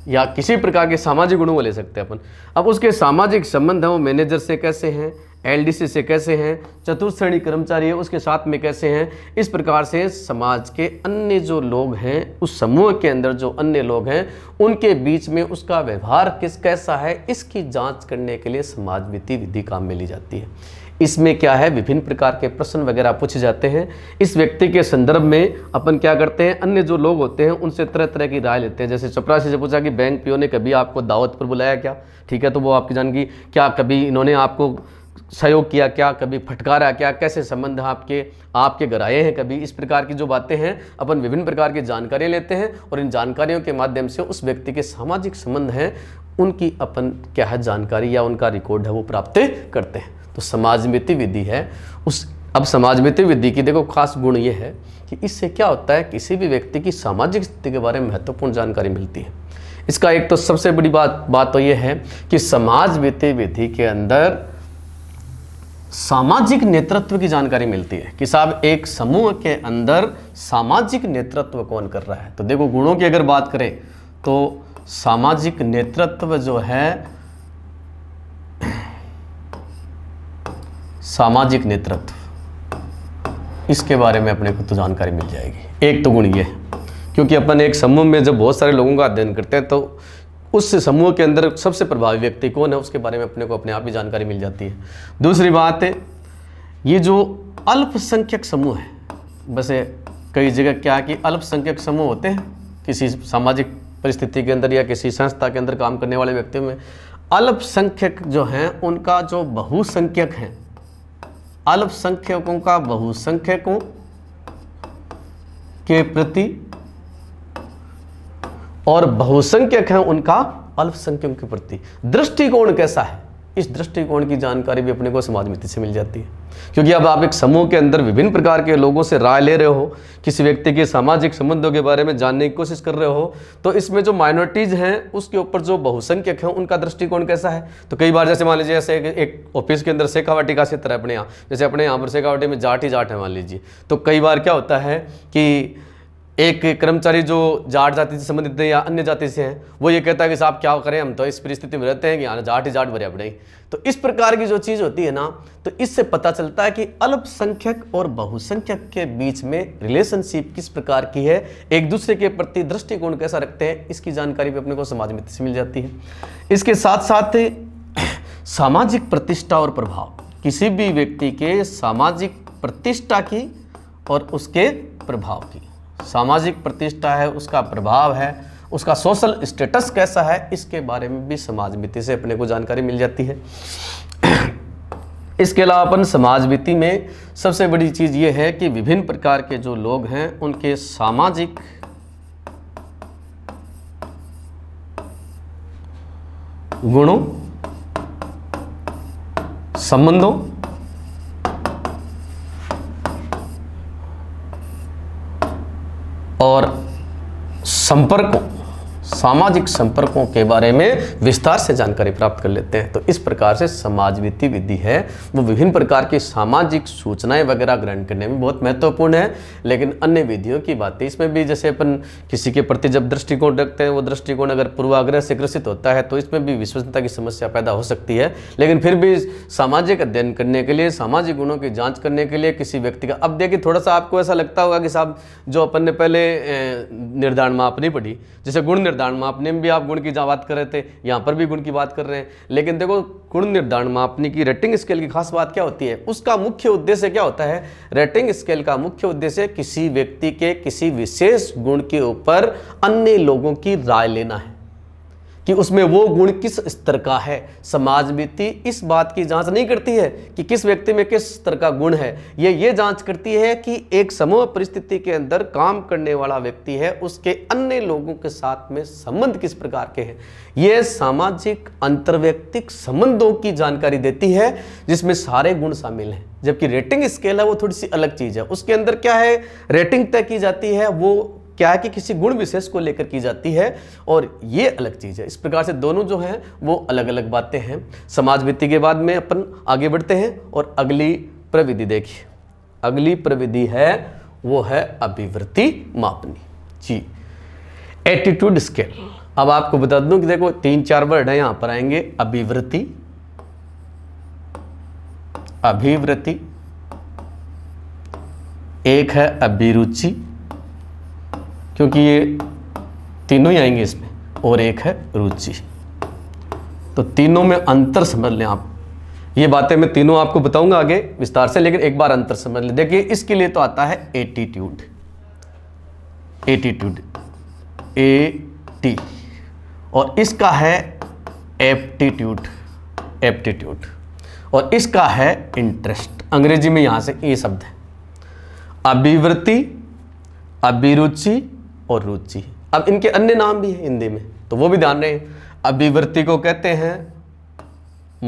या किसी प्रकार के सामाजिक गुणों को ले सकते हैं अपन अब उसके सामाजिक संबंध हैं वो मैनेजर से कैसे हैं एलडीसी से कैसे हैं चतुर्थ श्रेणी कर्मचारी है उसके साथ में कैसे हैं इस प्रकार से समाज के अन्य जो लोग हैं उस समूह के अंदर जो अन्य लोग हैं उनके बीच में उसका व्यवहार किस कैसा है इसकी जांच करने के लिए समाज विधि काम में ली जाती है इसमें क्या है विभिन्न प्रकार के प्रश्न वगैरह पूछे जाते हैं इस व्यक्ति के संदर्भ में अपन क्या करते हैं अन्य जो लोग होते हैं उनसे तरह तरह की राय लेते हैं जैसे चपरासी से पूछा कि बैंक पीओ ने कभी आपको दावत पर बुलाया क्या ठीक है तो वो आपकी जानकी क्या कभी इन्होंने आपको सहयोग किया क्या कभी फटकारा क्या कैसे संबंध आपके आपके घर आए हैं कभी इस प्रकार की जो बातें हैं अपन विभिन्न प्रकार की जानकारियाँ लेते हैं और इन जानकारियों के माध्यम से उस व्यक्ति के सामाजिक संबंध हैं उनकी अपन क्या है जानकारी या उनका रिकॉर्ड है वो प्राप्त करते हैं तो समाजमिति विधि है उस अब समाजमिति विधि की देखो खास गुण ये है कि इससे क्या होता है किसी भी व्यक्ति की सामाजिक स्थिति के बारे में महत्वपूर्ण जानकारी मिलती है इसका एक तो सबसे बड़ी बात बात तो यह है कि समाजमिति विधि के अंदर सामाजिक नेतृत्व की जानकारी मिलती है कि साहब एक समूह के अंदर सामाजिक नेतृत्व कौन कर रहा है तो देखो गुणों की अगर बात करें तो सामाजिक नेतृत्व जो है सामाजिक नेतृत्व इसके बारे में अपने को तो जानकारी मिल जाएगी एक तो गुण ये क्योंकि अपन एक समूह में जब बहुत सारे लोगों का अध्ययन करते हैं तो उस समूह के अंदर सबसे प्रभावी व्यक्ति कौन है उसके बारे में अपने को अपने आप ही जानकारी मिल जाती है दूसरी बात है ये जो अल्पसंख्यक समूह है वैसे कई जगह क्या है कि अल्पसंख्यक समूह होते हैं किसी सामाजिक परिस्थिति के अंदर या किसी संस्था के अंदर काम करने वाले व्यक्तियों में अल्पसंख्यक जो हैं उनका जो बहुसंख्यक हैं अल्पसंख्यकों का बहुसंख्यकों के प्रति और बहुसंख्यक हैं उनका अल्पसंख्यकों के प्रति दृष्टिकोण कैसा है इस दृष्टिकोण की जानकारी भी अपने को समाज मित्र से मिल जाती है क्योंकि अब आप एक समूह के अंदर विभिन्न प्रकार के लोगों से राय ले रहे हो किसी व्यक्ति के सामाजिक संबंधों के बारे में जानने की कोशिश कर रहे हो तो इसमें जो माइनॉरिटीज़ हैं उसके ऊपर जो बहुसंख्यक हैं उनका दृष्टिकोण कैसा है तो कई बार जैसे मान लीजिए जैसे एक ऑफिस के अंदर सेखावाटी का क्षेत्र है अपने यहाँ जैसे अपने यहाँ पर सेखावाटी में जाट ही जाट है मान लीजिए तो कई बार क्या होता है कि एक कर्मचारी जो जाट जाति से संबंधित है या अन्य जाति से हैं वो ये कहता है कि साहब क्या करें हम तो इस परिस्थिति में रहते हैं कि यहाँ जाट ही जाट भरे अपने तो इस प्रकार की जो चीज़ होती है ना तो इससे पता चलता है कि अल्पसंख्यक और बहुसंख्यक के बीच में रिलेशनशिप किस प्रकार की है एक दूसरे के प्रति दृष्टिकोण कैसा रखते हैं इसकी जानकारी भी अपने को समाज में मिल जाती है इसके साथ साथ सामाजिक प्रतिष्ठा और प्रभाव किसी भी व्यक्ति के सामाजिक प्रतिष्ठा की और उसके प्रभाव की सामाजिक प्रतिष्ठा है उसका प्रभाव है उसका सोशल स्टेटस कैसा है इसके बारे में भी समाज वित्ती से अपने को जानकारी मिल जाती है इसके अलावा अपन समाज वित्ती में सबसे बड़ी चीज़ ये है कि विभिन्न प्रकार के जो लोग हैं उनके सामाजिक गुणों संबंधों और संपर्कों सामाजिक संपर्कों के बारे में विस्तार से जानकारी प्राप्त कर लेते हैं तो इस प्रकार से समाजविति विधि है वो विभिन्न प्रकार की सामाजिक सूचनाएं वगैरह ग्रहण करने में बहुत महत्वपूर्ण है लेकिन अन्य विधियों की बात इसमें भी जैसे अपन किसी के प्रति जब दृष्टिकोण रखते हैं वो दृष्टिकोण अगर पूर्वाग्रह से ग्रसित होता है तो इसमें भी विश्वसनीयता की समस्या पैदा हो सकती है लेकिन फिर भी सामाजिक अध्ययन करने के लिए सामाजिक गुणों की जाँच करने के लिए किसी व्यक्ति का अब देखिए थोड़ा सा आपको ऐसा लगता होगा कि साहब जो अपन ने पहले निर्धारण मापनी पड़ी जैसे गुण निर्धारण निर्धारण मापने में भी आप गुण की बात कर रहे थे यहाँ पर भी गुण की बात कर रहे हैं लेकिन देखो गुण निर्धारण मापने की रेटिंग स्केल की खास बात क्या होती है उसका मुख्य उद्देश्य क्या होता है रेटिंग स्केल का मुख्य उद्देश्य किसी व्यक्ति के किसी विशेष गुण के ऊपर अन्य लोगों की राय लेना है कि उसमें वो गुण किस स्तर का है समाज नीति इस बात की जांच नहीं करती है कि किस व्यक्ति में किस स्तर का गुण है ये ये जांच करती है कि एक समूह परिस्थिति के अंदर काम करने वाला व्यक्ति है उसके अन्य लोगों के साथ में संबंध किस प्रकार के हैं ये सामाजिक अंतर्व्यक्तिक संबंधों की जानकारी देती है जिसमें सारे गुण शामिल हैं जबकि रेटिंग स्केल है वो थोड़ी सी अलग चीज़ है उसके अंदर क्या है रेटिंग तय की जाती है वो क्या है कि किसी गुण विशेष को लेकर की जाती है और ये अलग चीज़ है इस प्रकार से दोनों जो हैं वो अलग अलग बातें हैं समाज वृत्ति के बाद में अपन आगे बढ़ते हैं और अगली प्रविधि देखिए अगली प्रविधि है वो है अभिवृत्ति मापनी जी एटीट्यूड स्केल अब आपको बता दूं कि देखो तीन चार वर्ड है यहां पर आएंगे अभिवृत्ति अभिवृत्ति एक है अभिरुचि क्योंकि ये तीनों ही आएंगे इसमें और एक है रुचि तो तीनों में अंतर समझ लें आप ये बातें मैं तीनों आपको बताऊंगा आगे विस्तार से लेकिन एक बार अंतर समझ लें देखिए इसके लिए तो आता है एटीट्यूड एटीट्यूड ए टी और इसका है एप्टीट्यूड एप्टीट्यूड और इसका है इंटरेस्ट अंग्रेजी में यहां से ये e शब्द है अभिवृत्ति अभिरुचि और रुचि अब इनके अन्य नाम भी हैं हिंदी में तो वो भी ध्यान रहे अभिवृत्ति को कहते हैं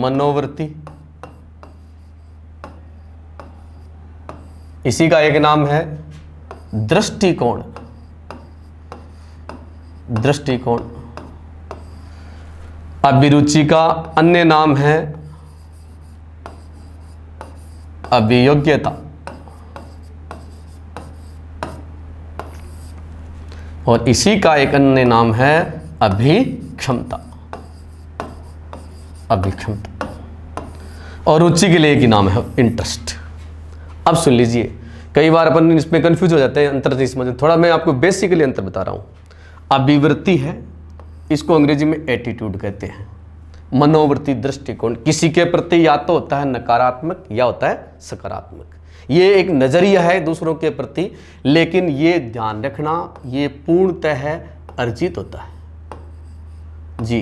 मनोवृत्ति इसी का एक नाम है दृष्टिकोण दृष्टिकोण अभिरुचि का अन्य नाम है अभियोग्यता और इसी का एक अन्य नाम है अभिक्षमता अभिक्षमता और रुचि के लिए एक नाम है इंटरेस्ट अब सुन लीजिए कई बार अपन इसमें कंफ्यूज हो जाते हैं अंतर नहीं समझ थोड़ा मैं आपको बेसिकली अंतर बता रहा हूं अभिवृत्ति है इसको अंग्रेजी में एटीट्यूड कहते हैं मनोवृत्ति दृष्टिकोण किसी के प्रति या तो होता है नकारात्मक या होता है सकारात्मक ये एक नज़रिया है दूसरों के प्रति लेकिन ये ध्यान रखना ये पूर्णतः अर्जित होता है जी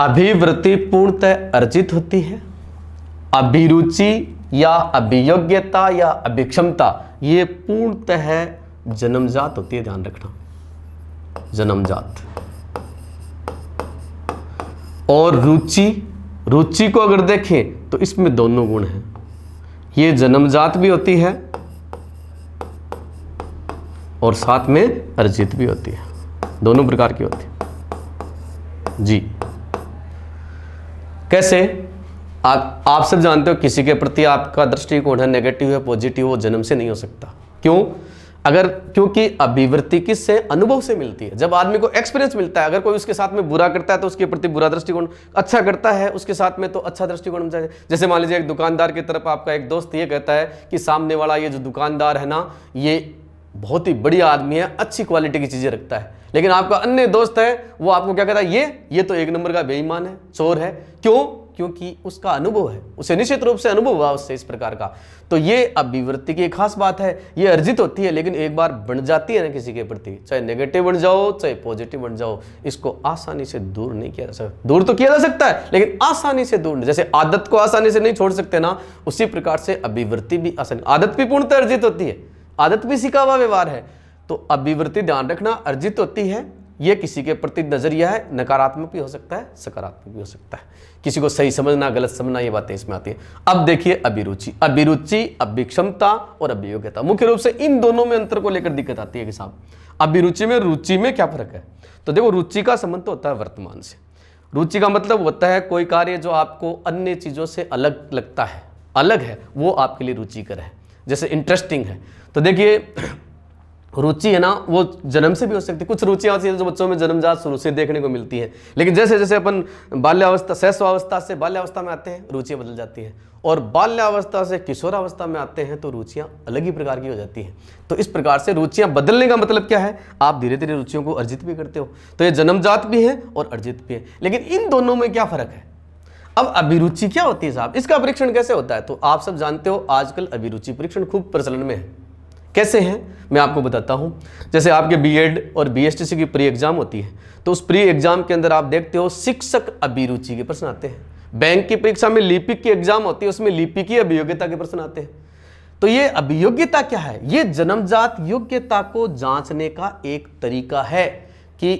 अभिवृत्ति पूर्णतः अर्जित होती है अभिरुचि या अभियोग्यता या अभिक्षमता ये पूर्णतः जन्मजात होती है ध्यान रखना जन्मजात और रुचि रुचि को अगर देखें तो इसमें दोनों गुण हैं ये जन्मजात भी होती है और साथ में अर्जित भी होती है दोनों प्रकार की होती है जी कैसे आप आप सब जानते हो किसी के प्रति आपका दृष्टिकोण है नेगेटिव है पॉजिटिव वो जन्म से नहीं हो सकता क्यों अगर क्योंकि अभिवृत्ति किससे अनुभव से मिलती है जब आदमी को एक्सपीरियंस मिलता है अगर कोई उसके साथ में बुरा करता है तो उसके प्रति बुरा दृष्टिकोण अच्छा करता है उसके साथ में तो अच्छा दृष्टिकोण चाहिए जैसे मान लीजिए एक दुकानदार की तरफ आपका एक दोस्त ये कहता है कि सामने वाला ये जो दुकानदार है ना ये बहुत ही बढ़िया आदमी है अच्छी क्वालिटी की चीज़ें रखता है लेकिन आपका अन्य दोस्त है वो आपको क्या कहता है ये ये तो एक नंबर का बेईमान है चोर है क्यों क्योंकि उसका अनुभव है उसे निश्चित रूप से अनुभव हुआ उससे इस प्रकार का तो ये अभिवृत्ति की खास बात है ये अर्जित होती है लेकिन एक बार बन जाती है ना किसी के प्रति चाहे नेगेटिव बन जाओ चाहे पॉजिटिव बन जाओ इसको आसानी से दूर नहीं किया जा सकता दूर तो किया जा सकता है लेकिन आसानी से दूर जैसे आदत को आसानी से नहीं छोड़ सकते ना उसी प्रकार से अभिवृत्ति भी आसानी आदत भी पूर्णतः अर्जित होती है आदत भी सीखा हुआ व्यवहार है तो अभिवृत्ति ध्यान रखना अर्जित होती है ये किसी के प्रति नज़रिया है नकारात्मक भी हो सकता है सकारात्मक भी हो सकता है किसी को सही समझना गलत समझना ये बातें इसमें आती है अब देखिए अभिरुचि अभिरुचि अभिक्षमता और अभियोग्यता मुख्य रूप से इन दोनों में अंतर को लेकर दिक्कत आती है कि साहब अभिरुचि में रुचि में क्या फर्क है तो देखो रुचि का संबंध तो होता है वर्तमान से रुचि का मतलब होता है कोई कार्य जो आपको अन्य चीज़ों से अलग लगता है अलग है वो आपके लिए रुचिकर है जैसे इंटरेस्टिंग है तो देखिए रुचि है ना वो जन्म से भी हो सकती है कुछ रुचियाँ होती हैं जो बच्चों में जन्मजात शुरू से देखने को मिलती है लेकिन जैसे जैसे अपन बाल्यावस्था शैशवावस्था से बाल्यावस्था में आते हैं रुचियाँ बदल जाती हैं और बाल्यावस्था से किशोरावस्था में आते हैं तो रुचियाँ अलग ही प्रकार की हो जाती हैं तो इस प्रकार से रुचियाँ बदलने का मतलब क्या है आप धीरे धीरे रुचियों को अर्जित भी करते हो तो ये जन्मजात भी है और अर्जित भी है लेकिन इन दोनों में क्या फ़र्क है अब अभिरुचि क्या होती है साहब इसका परीक्षण कैसे होता है तो आप सब जानते हो आजकल अभिरुचि परीक्षण खूब प्रचलन में है कैसे हैं मैं आपको बताता हूँ जैसे आपके बीएड और बीएसटीसी की प्री एग्ज़ाम होती है तो उस प्री एग्ज़ाम के अंदर आप देखते हो शिक्षक अभिरुचि के प्रश्न आते हैं बैंक की परीक्षा में लिपिक की एग्ज़ाम होती है उसमें लिपिक की अभियोग्यता के प्रश्न आते हैं तो ये अभियोग्यता क्या है ये जन्मजात योग्यता को जांचने का एक तरीका है कि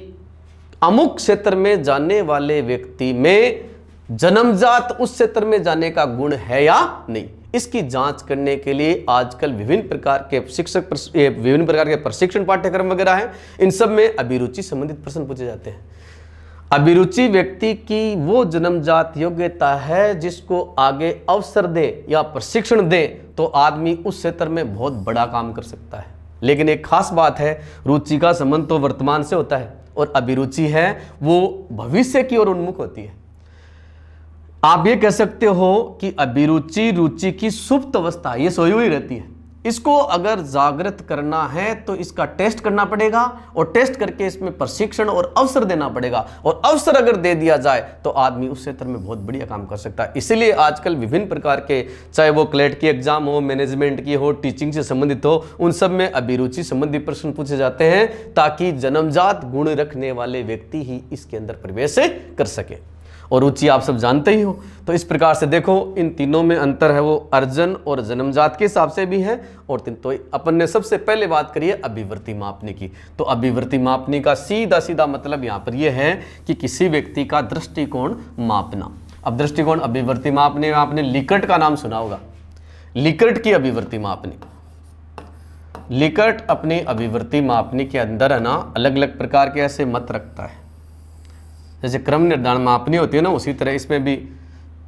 अमुक क्षेत्र में जाने वाले व्यक्ति में जन्मजात उस क्षेत्र में जाने का गुण है या नहीं इसकी जांच करने के लिए आजकल विभिन्न प्रकार के शिक्षक विभिन्न प्रकार के प्रशिक्षण पाठ्यक्रम वगैरह हैं इन सब में अभिरुचि संबंधित प्रश्न पूछे जाते हैं अभिरुचि व्यक्ति की वो जन्मजात योग्यता है जिसको आगे अवसर दे या प्रशिक्षण दे तो आदमी उस क्षेत्र में बहुत बड़ा काम कर सकता है लेकिन एक खास बात है रुचि का संबंध तो वर्तमान से होता है और अभिरुचि है वो भविष्य की ओर उन्मुख होती है आप ये कह सकते हो कि अभिरुचि रुचि की सुप्त अवस्था ये सोई हुई रहती है इसको अगर जागृत करना है तो इसका टेस्ट करना पड़ेगा और टेस्ट करके इसमें प्रशिक्षण और अवसर देना पड़ेगा और अवसर अगर दे दिया जाए तो आदमी उस क्षेत्र में बहुत बढ़िया काम कर सकता है इसलिए आजकल विभिन्न प्रकार के चाहे वो क्लेट की एग्जाम हो मैनेजमेंट की हो टीचिंग से संबंधित हो उन सब में अभिरुचि संबंधी प्रश्न पूछे जाते हैं ताकि जन्मजात गुण रखने वाले व्यक्ति ही इसके अंदर प्रवेश कर सके और ऊंची आप सब जानते ही हो तो इस प्रकार से देखो इन तीनों में अंतर है वो अर्जन और जन्मजात के हिसाब से भी है और तो अपन ने सबसे पहले बात करी है अभिवृत्ति मापने की तो अभिवृत्ति मापने का सीधा सीधा मतलब यहाँ पर यह है कि किसी व्यक्ति का दृष्टिकोण मापना अब दृष्टिकोण अभिवृत्ति मापने में आपने लिकट का नाम सुना होगा लिकट की अभिवृत्ति मापने लिकट अपनी अभिवृत्ति मापने के अंदर है ना अलग अलग प्रकार के ऐसे मत रखता है जैसे क्रम निर्धारण मापनी होती है ना उसी तरह इसमें भी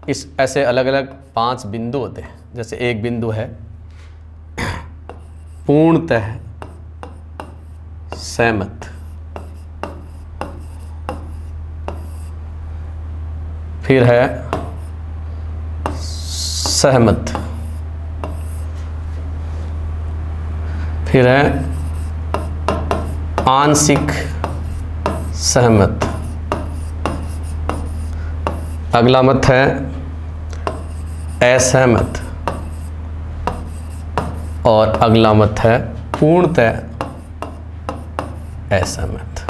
इस ऐसे अलग अलग पांच बिंदु होते हैं जैसे एक बिंदु है पूर्णतः सहमत फिर है सहमत फिर है आंशिक सहमत अगला मत है असहमत और अगला मत है पूर्णतः असहमत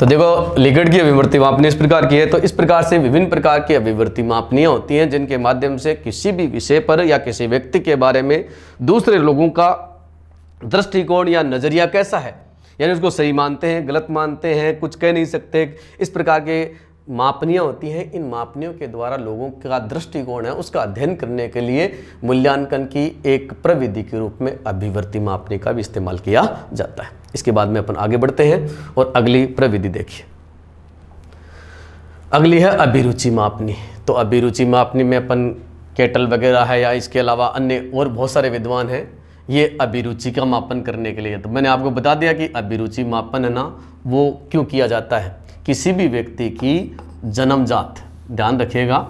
तो देखो लिगट की अभिवृत्ति मापनी इस प्रकार की है तो इस प्रकार से विभिन्न प्रकार की अभिवृत्ति मापनियां होती हैं जिनके माध्यम से किसी भी विषय पर या किसी व्यक्ति के बारे में दूसरे लोगों का दृष्टिकोण या नज़रिया कैसा है यानी उसको सही मानते हैं गलत मानते हैं कुछ कह नहीं सकते इस प्रकार के मापनियाँ होती हैं इन मापनियों के द्वारा लोगों का दृष्टिकोण है उसका अध्ययन करने के लिए मूल्यांकन की एक प्रविधि के रूप में अभिवर्ती मापने का भी इस्तेमाल किया जाता है इसके बाद में अपन आगे बढ़ते हैं और अगली प्रविधि देखिए अगली है अभिरुचि मापनी तो अभिरुचि मापनी में अपन केटल वगैरह है या इसके अलावा अन्य और बहुत सारे विद्वान हैं ये अभिरुचि का मापन करने के लिए तो मैंने आपको बता दिया कि अभिरुचि मापन है ना वो क्यों किया जाता है किसी भी व्यक्ति की जन्मजात ध्यान रखिएगा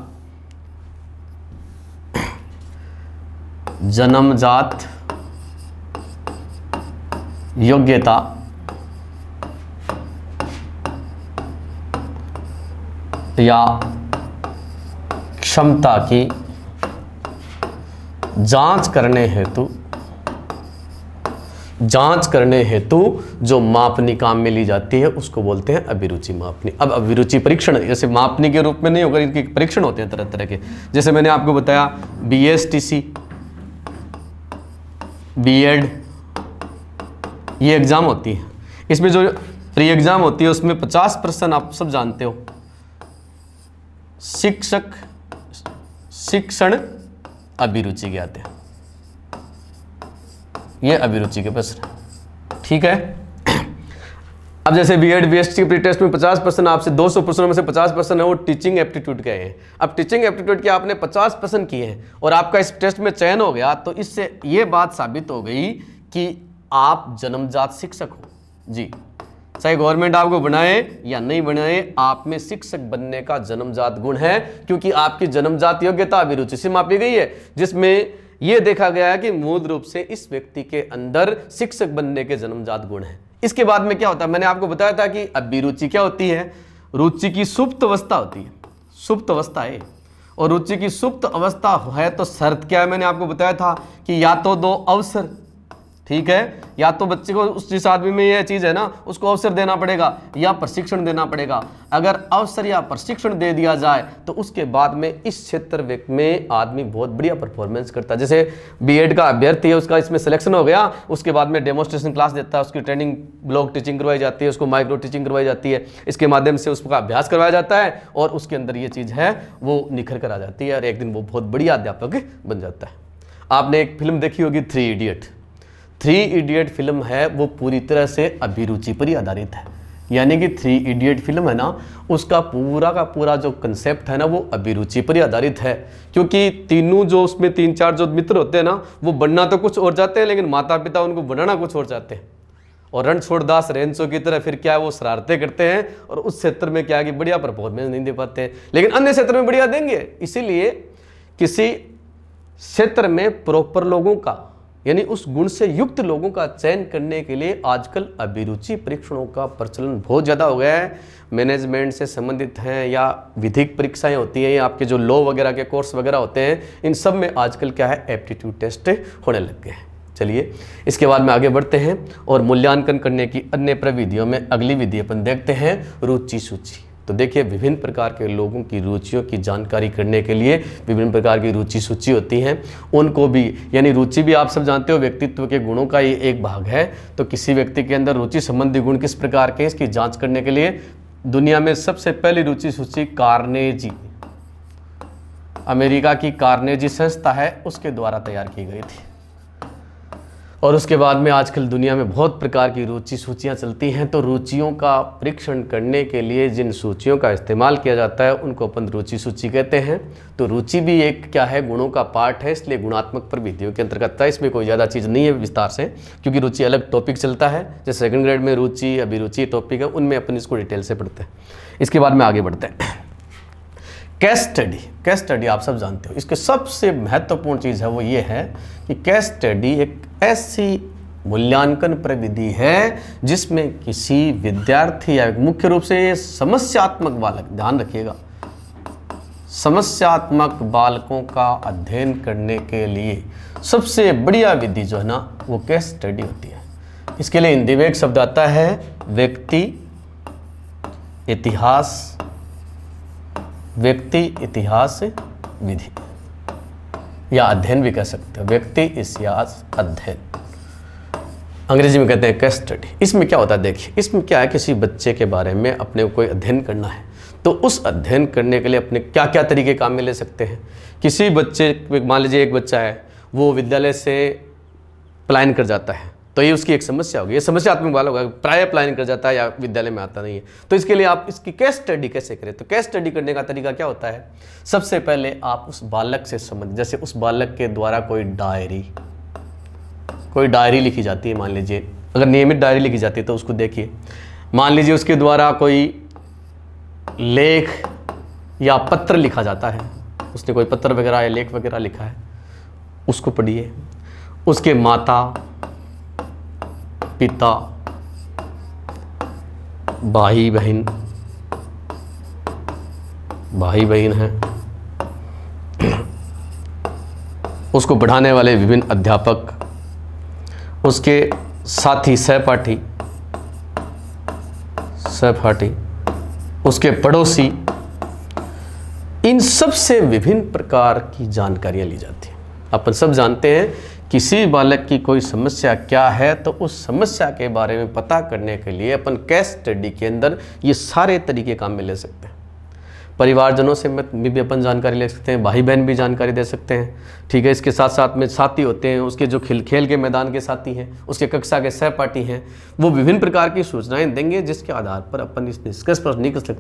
जन्मजात योग्यता या क्षमता की जांच करने हेतु जांच करने हेतु जो मापनी काम में ली जाती है उसको बोलते हैं अभिरुचि मापनी अब अभिरुचि परीक्षण जैसे मापनी के रूप में नहीं होगा इनके परीक्षण होते हैं तरह तरह के जैसे मैंने आपको बताया B S T C B Ed ये एग्ज़ाम होती है इसमें जो प्री एग्ज़ाम होती है उसमें पचास परसेंट आप सब जानते हो शिक्षक शिक्षण अभिरुचि के आते हैं ये अभिरुचि के प्रश्न ठीक है अब जैसे B Ed B S T test में 50 परसेंट आपसे 200 प्रश्नों में से 50 परसेंट है वो टीचिंग एप्टीट्यूड के हैं अब टीचिंग एप्टीट्यूड के आपने 50 परसेंट किए हैं और आपका इस टेस्ट में चयन हो गया तो इससे ये बात साबित हो गई कि आप जन्मजात शिक्षक हो जी चाहे गवर्नमेंट आपको बनाए या नहीं बनाए आप में शिक्षक बनने का जन्मजात गुण है क्योंकि आपकी जन्मजात योग्यता अभिरुचि से मापी गई है जिसमें यह देखा गया कि मूल रूप से इस व्यक्ति के अंदर शिक्षक बनने के जन्मजात गुण है इसके बाद में क्या होता है मैंने आपको बताया था कि अभिरुचि क्या होती है रुचि की सुप्त अवस्था होती है सुप्त अवस्था है और रुचि की सुप्त अवस्था है तो शर्त क्या है मैंने आपको बताया था कि या तो दो अवसर ठीक है या तो बच्चे को उस जिस आदमी में यह चीज़ है ना उसको अवसर देना पड़ेगा या प्रशिक्षण देना पड़ेगा अगर अवसर या प्रशिक्षण दे दिया जाए तो उसके बाद में इस क्षेत्र में आदमी बहुत बढ़िया परफॉर्मेंस करता है जैसे बीएड का अभ्यर्थी है उसका इसमें सिलेक्शन हो गया उसके बाद में डेमोस्ट्रेशन क्लास देता है उसकी ट्रेनिंग ब्लॉक टीचिंग करवाई जाती है उसको माइक्रो टीचिंग करवाई जाती है इसके माध्यम से उसका अभ्यास करवाया जाता है और उसके अंदर ये चीज़ है वो निखर कर आ जाती है और एक दिन वो बहुत बढ़िया अध्यापक बन जाता है आपने एक फिल्म देखी होगी थ्री इडियट थ्री इडियट फिल्म है वो पूरी तरह से अभिरुचि पर ही आधारित है यानी कि थ्री इडियट फिल्म है ना उसका पूरा का पूरा जो कंसेप्ट है ना वो अभिरुचि पर ही आधारित है क्योंकि तीनों जो उसमें तीन चार जो मित्र होते हैं ना वो बनना तो कुछ और जाते हैं लेकिन माता पिता उनको बनाना कुछ और जाते हैं और रणछोड़ दास रेंसो की तरह फिर क्या है वो शरारते करते हैं और उस क्षेत्र में क्या है कि बढ़िया परफॉर्मेंस नहीं दे पाते हैं लेकिन अन्य क्षेत्र में बढ़िया देंगे इसीलिए किसी क्षेत्र में प्रॉपर लोगों का यानी उस गुण से युक्त लोगों का चयन करने के लिए आजकल अभिरुचि परीक्षणों का प्रचलन बहुत ज़्यादा हो गया है मैनेजमेंट से संबंधित हैं या विधिक परीक्षाएं होती हैं या आपके जो लॉ वगैरह के कोर्स वगैरह होते हैं इन सब में आजकल क्या है एप्टीट्यूड टेस्ट होने लग गए हैं चलिए इसके बाद में आगे बढ़ते हैं और मूल्यांकन करने की अन्य प्रविधियों में अगली विधि अपन देखते हैं रुचि सूची तो देखिए विभिन्न प्रकार के लोगों की रुचियों की जानकारी करने के लिए विभिन्न प्रकार की रुचि सूची होती हैं उनको भी यानी रुचि भी आप सब जानते हो व्यक्तित्व के गुणों का ही एक भाग है तो किसी व्यक्ति के अंदर रुचि संबंधी गुण किस प्रकार के इसकी जांच करने के लिए दुनिया में सबसे पहली रुचि सूची कार्नेजी अमेरिका की कार्नेजी संस्था है उसके द्वारा तैयार की गई थी और उसके बाद में आजकल दुनिया में बहुत प्रकार की रुचि सूचियाँ चलती हैं तो रुचियों का परीक्षण करने के लिए जिन सूचियों का इस्तेमाल किया जाता है उनको अपन रुचि सूची कहते हैं तो रुचि भी एक क्या है गुणों का पार्ट है इसलिए गुणात्मक प्रविधियों के अंतर्गत है इसमें कोई ज़्यादा चीज़ नहीं है विस्तार से क्योंकि रुचि अलग टॉपिक चलता है जैसे सेकेंड ग्रेड में रुचि अभिरुचि टॉपिक है उनमें अपन इसको डिटेल से पढ़ते हैं इसके बाद में आगे बढ़ते हैं कैश स्टडी कैश स्टडी आप सब जानते हो इसके सबसे महत्वपूर्ण चीज़ है वो ये है कि कैश स्टडी एक ऐसी मूल्यांकन प्रविधि है जिसमें किसी विद्यार्थी या मुख्य रूप से समस्यात्मक बालक ध्यान रखिएगा समस्यात्मक बालकों का अध्ययन करने के लिए सबसे बढ़िया विधि जो है ना वो कैश स्टडी होती है इसके लिए हिंदी में एक शब्द आता है व्यक्ति इतिहास व्यक्ति इतिहास विधि या अध्ययन भी कह सकते हैं व्यक्ति इतिहास अध्ययन अंग्रेजी में कहते हैं केस स्टडी इसमें क्या होता है देखिए इसमें क्या है किसी बच्चे के बारे में अपने कोई अध्ययन करना है तो उस अध्ययन करने के लिए अपने क्या क्या तरीके काम में ले सकते हैं किसी बच्चे मान लीजिए एक बच्चा है वो विद्यालय से प्लान कर जाता है तो ये उसकी एक समस्या होगी ये समस्यात्मक वाला होगा प्राय प्लानिंग कर जाता है या विद्यालय में आता नहीं है तो इसके लिए आप इसकी कैश स्टडी कैसे करें तो कैश स्टडी करने का तरीका क्या होता है सबसे पहले आप उस बालक से संबंधित जैसे उस बालक के द्वारा कोई डायरी कोई डायरी लिखी जाती है मान लीजिए अगर नियमित डायरी लिखी जाती है तो उसको देखिए मान लीजिए उसके द्वारा कोई लेख या पत्र लिखा जाता है उसने कोई पत्र वगैरह या लेख वगैरह लिखा है उसको पढ़िए उसके माता पिता भाई बहन भाई बहन हैं उसको पढ़ाने वाले विभिन्न अध्यापक उसके साथी सहपाठी सहपाठी उसके पड़ोसी इन सब से विभिन्न प्रकार की जानकारियां ली जाती हैं अपन सब जानते हैं किसी बालक की कोई समस्या क्या है तो उस समस्या के बारे में पता करने के लिए अपन कैश स्टडी के अंदर ये सारे तरीके काम में ले सकते हैं परिवारजनों से भी अपन जानकारी ले सकते हैं भाई बहन भी जानकारी दे सकते हैं ठीक है इसके साथ साथ में साथी होते हैं उसके जो खेल खेल के मैदान के साथी हैं उसके कक्षा के सहपाठी हैं वो विभिन्न प्रकार की सूचनाएं देंगे जिसके आधार पर अपन इस निष्कर्ष पर निकल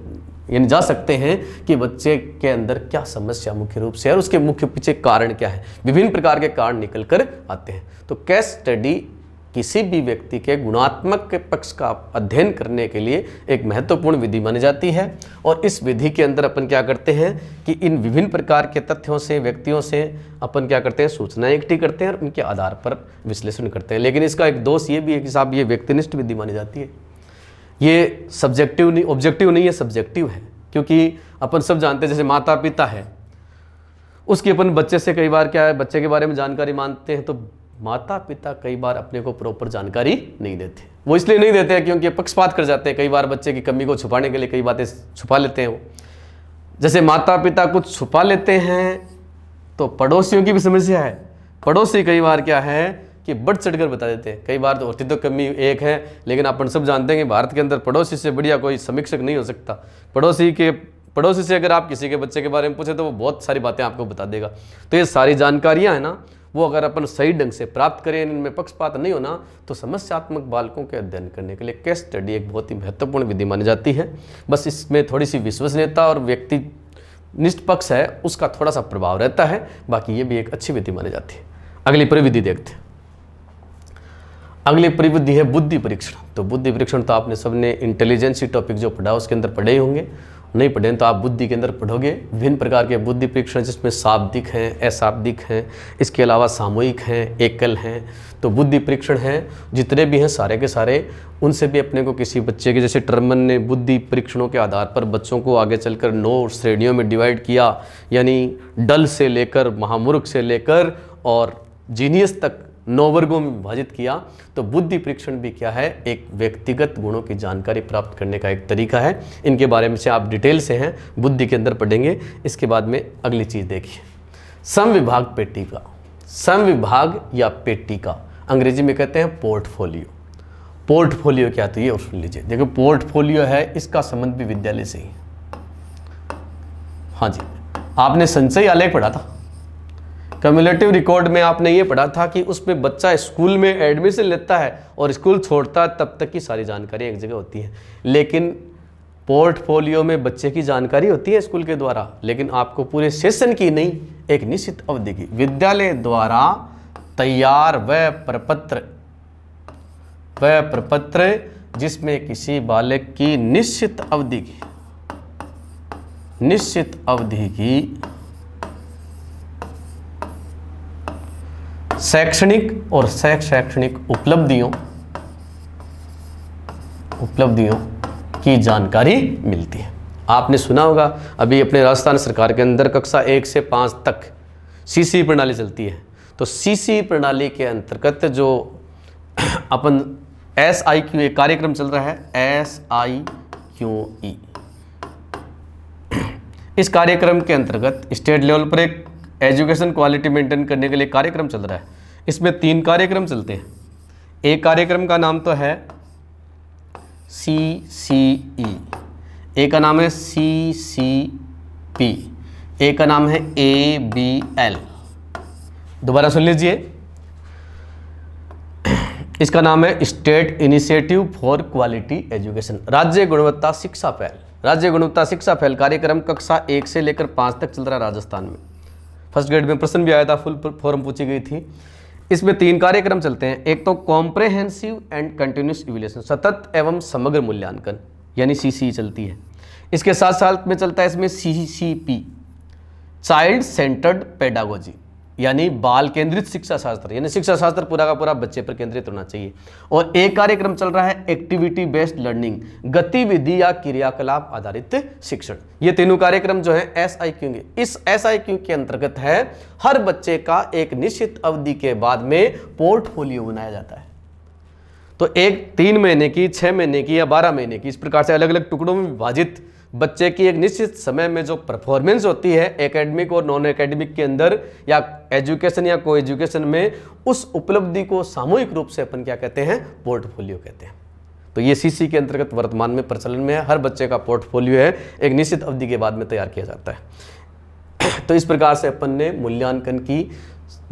यानी जा सकते हैं कि बच्चे के अंदर क्या समस्या मुख्य रूप से है और उसके मुख्य पीछे कारण क्या है विभिन्न प्रकार के कारण निकल कर आते हैं तो कैश स्टडी किसी भी व्यक्ति के गुणात्मक के पक्ष का अध्ययन करने के लिए एक महत्वपूर्ण विधि मानी जाती है और इस विधि के अंदर अपन क्या करते हैं कि इन विभिन्न प्रकार के तथ्यों से व्यक्तियों से अपन क्या करते हैं सूचनाएं इकट्ठी करते हैं और उनके आधार पर विश्लेषण करते हैं लेकिन इसका एक दोष ये भी है कि साहब ये व्यक्तिनिष्ठ विधि मानी जाती है ये सब्जेक्टिव नहीं ऑब्जेक्टिव नहीं है सब्जेक्टिव है क्योंकि अपन सब जानते हैं जैसे माता पिता है उसकी अपन बच्चे से कई बार क्या है बच्चे के बारे में जानकारी मानते हैं तो माता पिता कई बार अपने को प्रॉपर जानकारी नहीं देते वो इसलिए नहीं देते हैं क्योंकि पक्षपात कर जाते हैं कई बार बच्चे की कमी को छुपाने के लिए कई बातें छुपा लेते हैं वो जैसे माता पिता कुछ छुपा लेते हैं तो पड़ोसियों की भी समस्या है पड़ोसी कई बार क्या है कि बढ़ चढ़कर बता देते हैं कई बार तो होती तो कमी एक है लेकिन अपन सब जानते हैं कि भारत के अंदर पड़ोसी से बढ़िया कोई समीक्षक नहीं हो सकता पड़ोसी के पड़ोसी से अगर आप किसी के बच्चे के बारे में पूछें तो वो बहुत सारी बातें आपको बता देगा तो ये सारी जानकारियाँ हैं ना वो अगर अपन सही ढंग से प्राप्त करें इनमें पक्षपात नहीं होना तो समस्यात्मक बालकों के अध्ययन करने के लिए केस स्टडी एक बहुत ही महत्वपूर्ण विधि मानी जाती है बस इसमें थोड़ी सी विश्वसनीयता और व्यक्ति निष्पक्ष है उसका थोड़ा सा प्रभाव रहता है बाकी ये भी एक अच्छी विधि मानी जाती है अगली प्रविधि देखते हैं अगली प्रविधि है बुद्धि परीक्षण तो बुद्धि परीक्षण तो आपने सबने इंटेलिजेंसी टॉपिक जो पढ़ा उसके अंदर पढ़े ही होंगे नहीं पढ़ें तो आप बुद्धि के अंदर पढ़ोगे विभिन्न प्रकार के बुद्धि परीक्षण जिसमें शाब्दिक हैं अशाब्दिक हैं इसके अलावा सामूहिक हैं एकल हैं तो बुद्धि परीक्षण हैं जितने भी हैं सारे के सारे उनसे भी अपने को किसी बच्चे के जैसे टर्मन ने बुद्धि परीक्षणों के आधार पर बच्चों को आगे चलकर नौ श्रेणियों में डिवाइड किया यानी डल से लेकर महामूर्ख से लेकर और जीनियस तक नौ वर्गों में विभाजित किया तो बुद्धि परीक्षण भी क्या है एक व्यक्तिगत गुणों की जानकारी प्राप्त करने का एक तरीका है इनके बारे में से आप डिटेल से हैं बुद्धि के अंदर पढ़ेंगे इसके बाद में अगली चीज़ देखिए सम विभाग पेटिका सम विभाग या पेटिका अंग्रेजी में कहते हैं पोर्टफोलियो पोर्टफोलियो क्या तो ये और सुन लीजिए देखो पोर्टफोलियो है इसका संबंध भी विद्यालय से ही हाँ जी आपने संचय आलेख पढ़ा था कम्युलेटिव रिकॉर्ड में आपने ये पढ़ा था कि उस पर बच्चा स्कूल में एडमिशन लेता है और स्कूल छोड़ता है तब तक की सारी जानकारी एक जगह होती है लेकिन पोर्टफोलियो में बच्चे की जानकारी होती है स्कूल के द्वारा लेकिन आपको पूरे सेशन की नहीं एक निश्चित अवधि की विद्यालय द्वारा तैयार वह प्रपत्र व प्रपत्र जिसमें किसी बालक की निश्चित अवधि की निश्चित अवधि की शैक्षणिक और शैक्षणिक उपलब्धियों उपलब्धियों की जानकारी मिलती है आपने सुना होगा अभी अपने राजस्थान सरकार के अंदर कक्षा एक से पाँच तक सीसी e प्रणाली चलती है तो सीसी e प्रणाली के अंतर्गत जो अपन एस आई क्यू एक कार्यक्रम चल रहा है एस आई क्यू ई इस कार्यक्रम के अंतर्गत स्टेट लेवल पर एक एजुकेशन क्वालिटी मेंटेन करने के लिए कार्यक्रम चल रहा है इसमें तीन कार्यक्रम चलते हैं एक कार्यक्रम का नाम तो है सी सी ई एक का नाम है सी सी पी एक का नाम है ए बी एल दोबारा सुन लीजिए इसका नाम है state initiative for quality education राज्य गुणवत्ता शिक्षा पहल राज्य गुणवत्ता शिक्षा पहल कार्यक्रम कक्षा एक से लेकर पाँच तक चल रहा है राजस्थान में फर्स्ट ग्रेड में प्रश्न भी आया था फुल फॉर्म पूछी गई थी इसमें तीन कार्यक्रम चलते हैं एक तो कॉम्प्रेहेंसिव एंड कंटिन्यूस इवेल्यूशन सतत एवं समग्र मूल्यांकन यानी सी e चलती है इसके साथ साथ में चलता है इसमें सी चाइल्ड सेंटर्ड पेडागोजी यानी बाल केंद्रित शिक्षा शास्त्र यानी शिक्षा शास्त्र पूरा का पूरा बच्चे पर केंद्रित होना चाहिए और एक कार्यक्रम चल रहा है एक्टिविटी बेस्ड लर्निंग गतिविधि या क्रियाकलाप आधारित शिक्षण ये तीनों कार्यक्रम जो है एस आई क्यू इस एस आई क्यू के अंतर्गत है हर बच्चे का एक निश्चित अवधि के बाद में पोर्टफोलियो बनाया जाता है तो एक तीन महीने की छह महीने की या बारह महीने की इस प्रकार से अलग अलग टुकड़ों में विभाजित बच्चे की एक निश्चित समय में जो परफॉर्मेंस होती है एकेडमिक और नॉन एकेडमिक के अंदर या एजुकेशन या को एजुकेशन में उस उपलब्धि को सामूहिक रूप से अपन क्या कहते हैं पोर्टफोलियो कहते हैं तो ये सीसी के अंतर्गत वर्तमान में प्रचलन में है हर बच्चे का पोर्टफोलियो है एक निश्चित अवधि के बाद में तैयार किया जाता है तो इस प्रकार से अपन ने मूल्यांकन की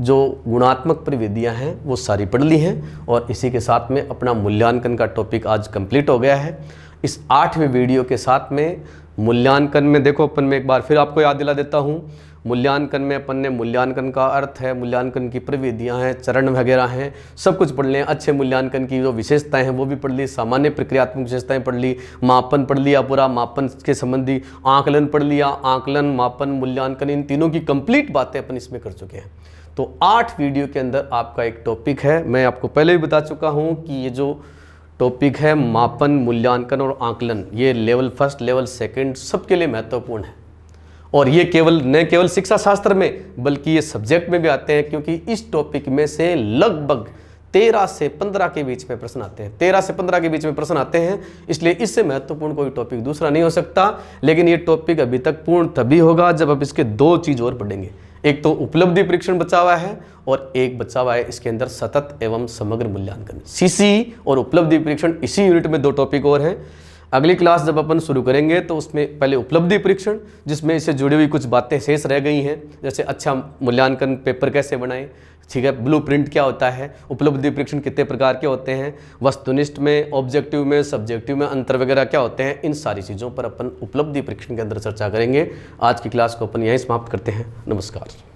जो गुणात्मक प्रविधियां हैं वो सारी पढ़ ली हैं और इसी के साथ में अपना मूल्यांकन का टॉपिक आज कंप्लीट हो गया है इस आठवें वीडियो के साथ में मूल्यांकन में देखो अपन में एक बार फिर आपको याद दिला देता हूँ मूल्यांकन में अपन ने मूल्यांकन का अर्थ है मूल्यांकन की प्रविधियाँ हैं चरण वगैरह हैं सब कुछ पढ़ लें अच्छे मूल्यांकन की जो विशेषताएं हैं वो भी पढ़ ली सामान्य प्रक्रियात्मक विशेषताएं पढ़ ली मापन पढ़ लिया पूरा मापन के संबंधी आंकलन पढ़ लिया आंकलन मापन मूल्यांकन इन तीनों की कंप्लीट बातें अपन इसमें कर चुके हैं तो आठ वीडियो के अंदर आपका एक टॉपिक है मैं आपको पहले भी बता चुका हूँ कि ये जो टॉपिक है मापन मूल्यांकन और आंकलन ये लेवल फर्स्ट लेवल सेकंड सबके लिए महत्वपूर्ण है और ये केवल न केवल शिक्षा शास्त्र में बल्कि ये सब्जेक्ट में भी आते हैं क्योंकि इस टॉपिक में से लगभग तेरह से पंद्रह के बीच में प्रश्न आते हैं तेरह से पंद्रह के बीच में प्रश्न आते हैं इसलिए इससे महत्वपूर्ण कोई टॉपिक दूसरा नहीं हो सकता लेकिन ये टॉपिक अभी तक पूर्ण तभी होगा जब आप इसके दो चीज़ और पढ़ेंगे एक तो उपलब्धि परीक्षण बचा हुआ है और एक बचा हुआ है इसके अंदर सतत एवं समग्र मूल्यांकन सीसी और उपलब्धि परीक्षण इसी यूनिट में दो टॉपिक और हैं अगली क्लास जब अपन शुरू करेंगे तो उसमें पहले उपलब्धि परीक्षण जिसमें इससे जुड़ी हुई कुछ बातें शेष रह गई हैं जैसे अच्छा मूल्यांकन पेपर कैसे बनाएं ठीक है ब्लू प्रिंट क्या होता है उपलब्धि परीक्षण कितने प्रकार के होते हैं वस्तुनिष्ठ में ऑब्जेक्टिव में सब्जेक्टिव में अंतर वगैरह क्या होते हैं इन सारी चीज़ों पर अपन उपलब्धि परीक्षण के अंदर चर्चा करेंगे आज की क्लास को अपन यहीं समाप्त करते हैं नमस्कार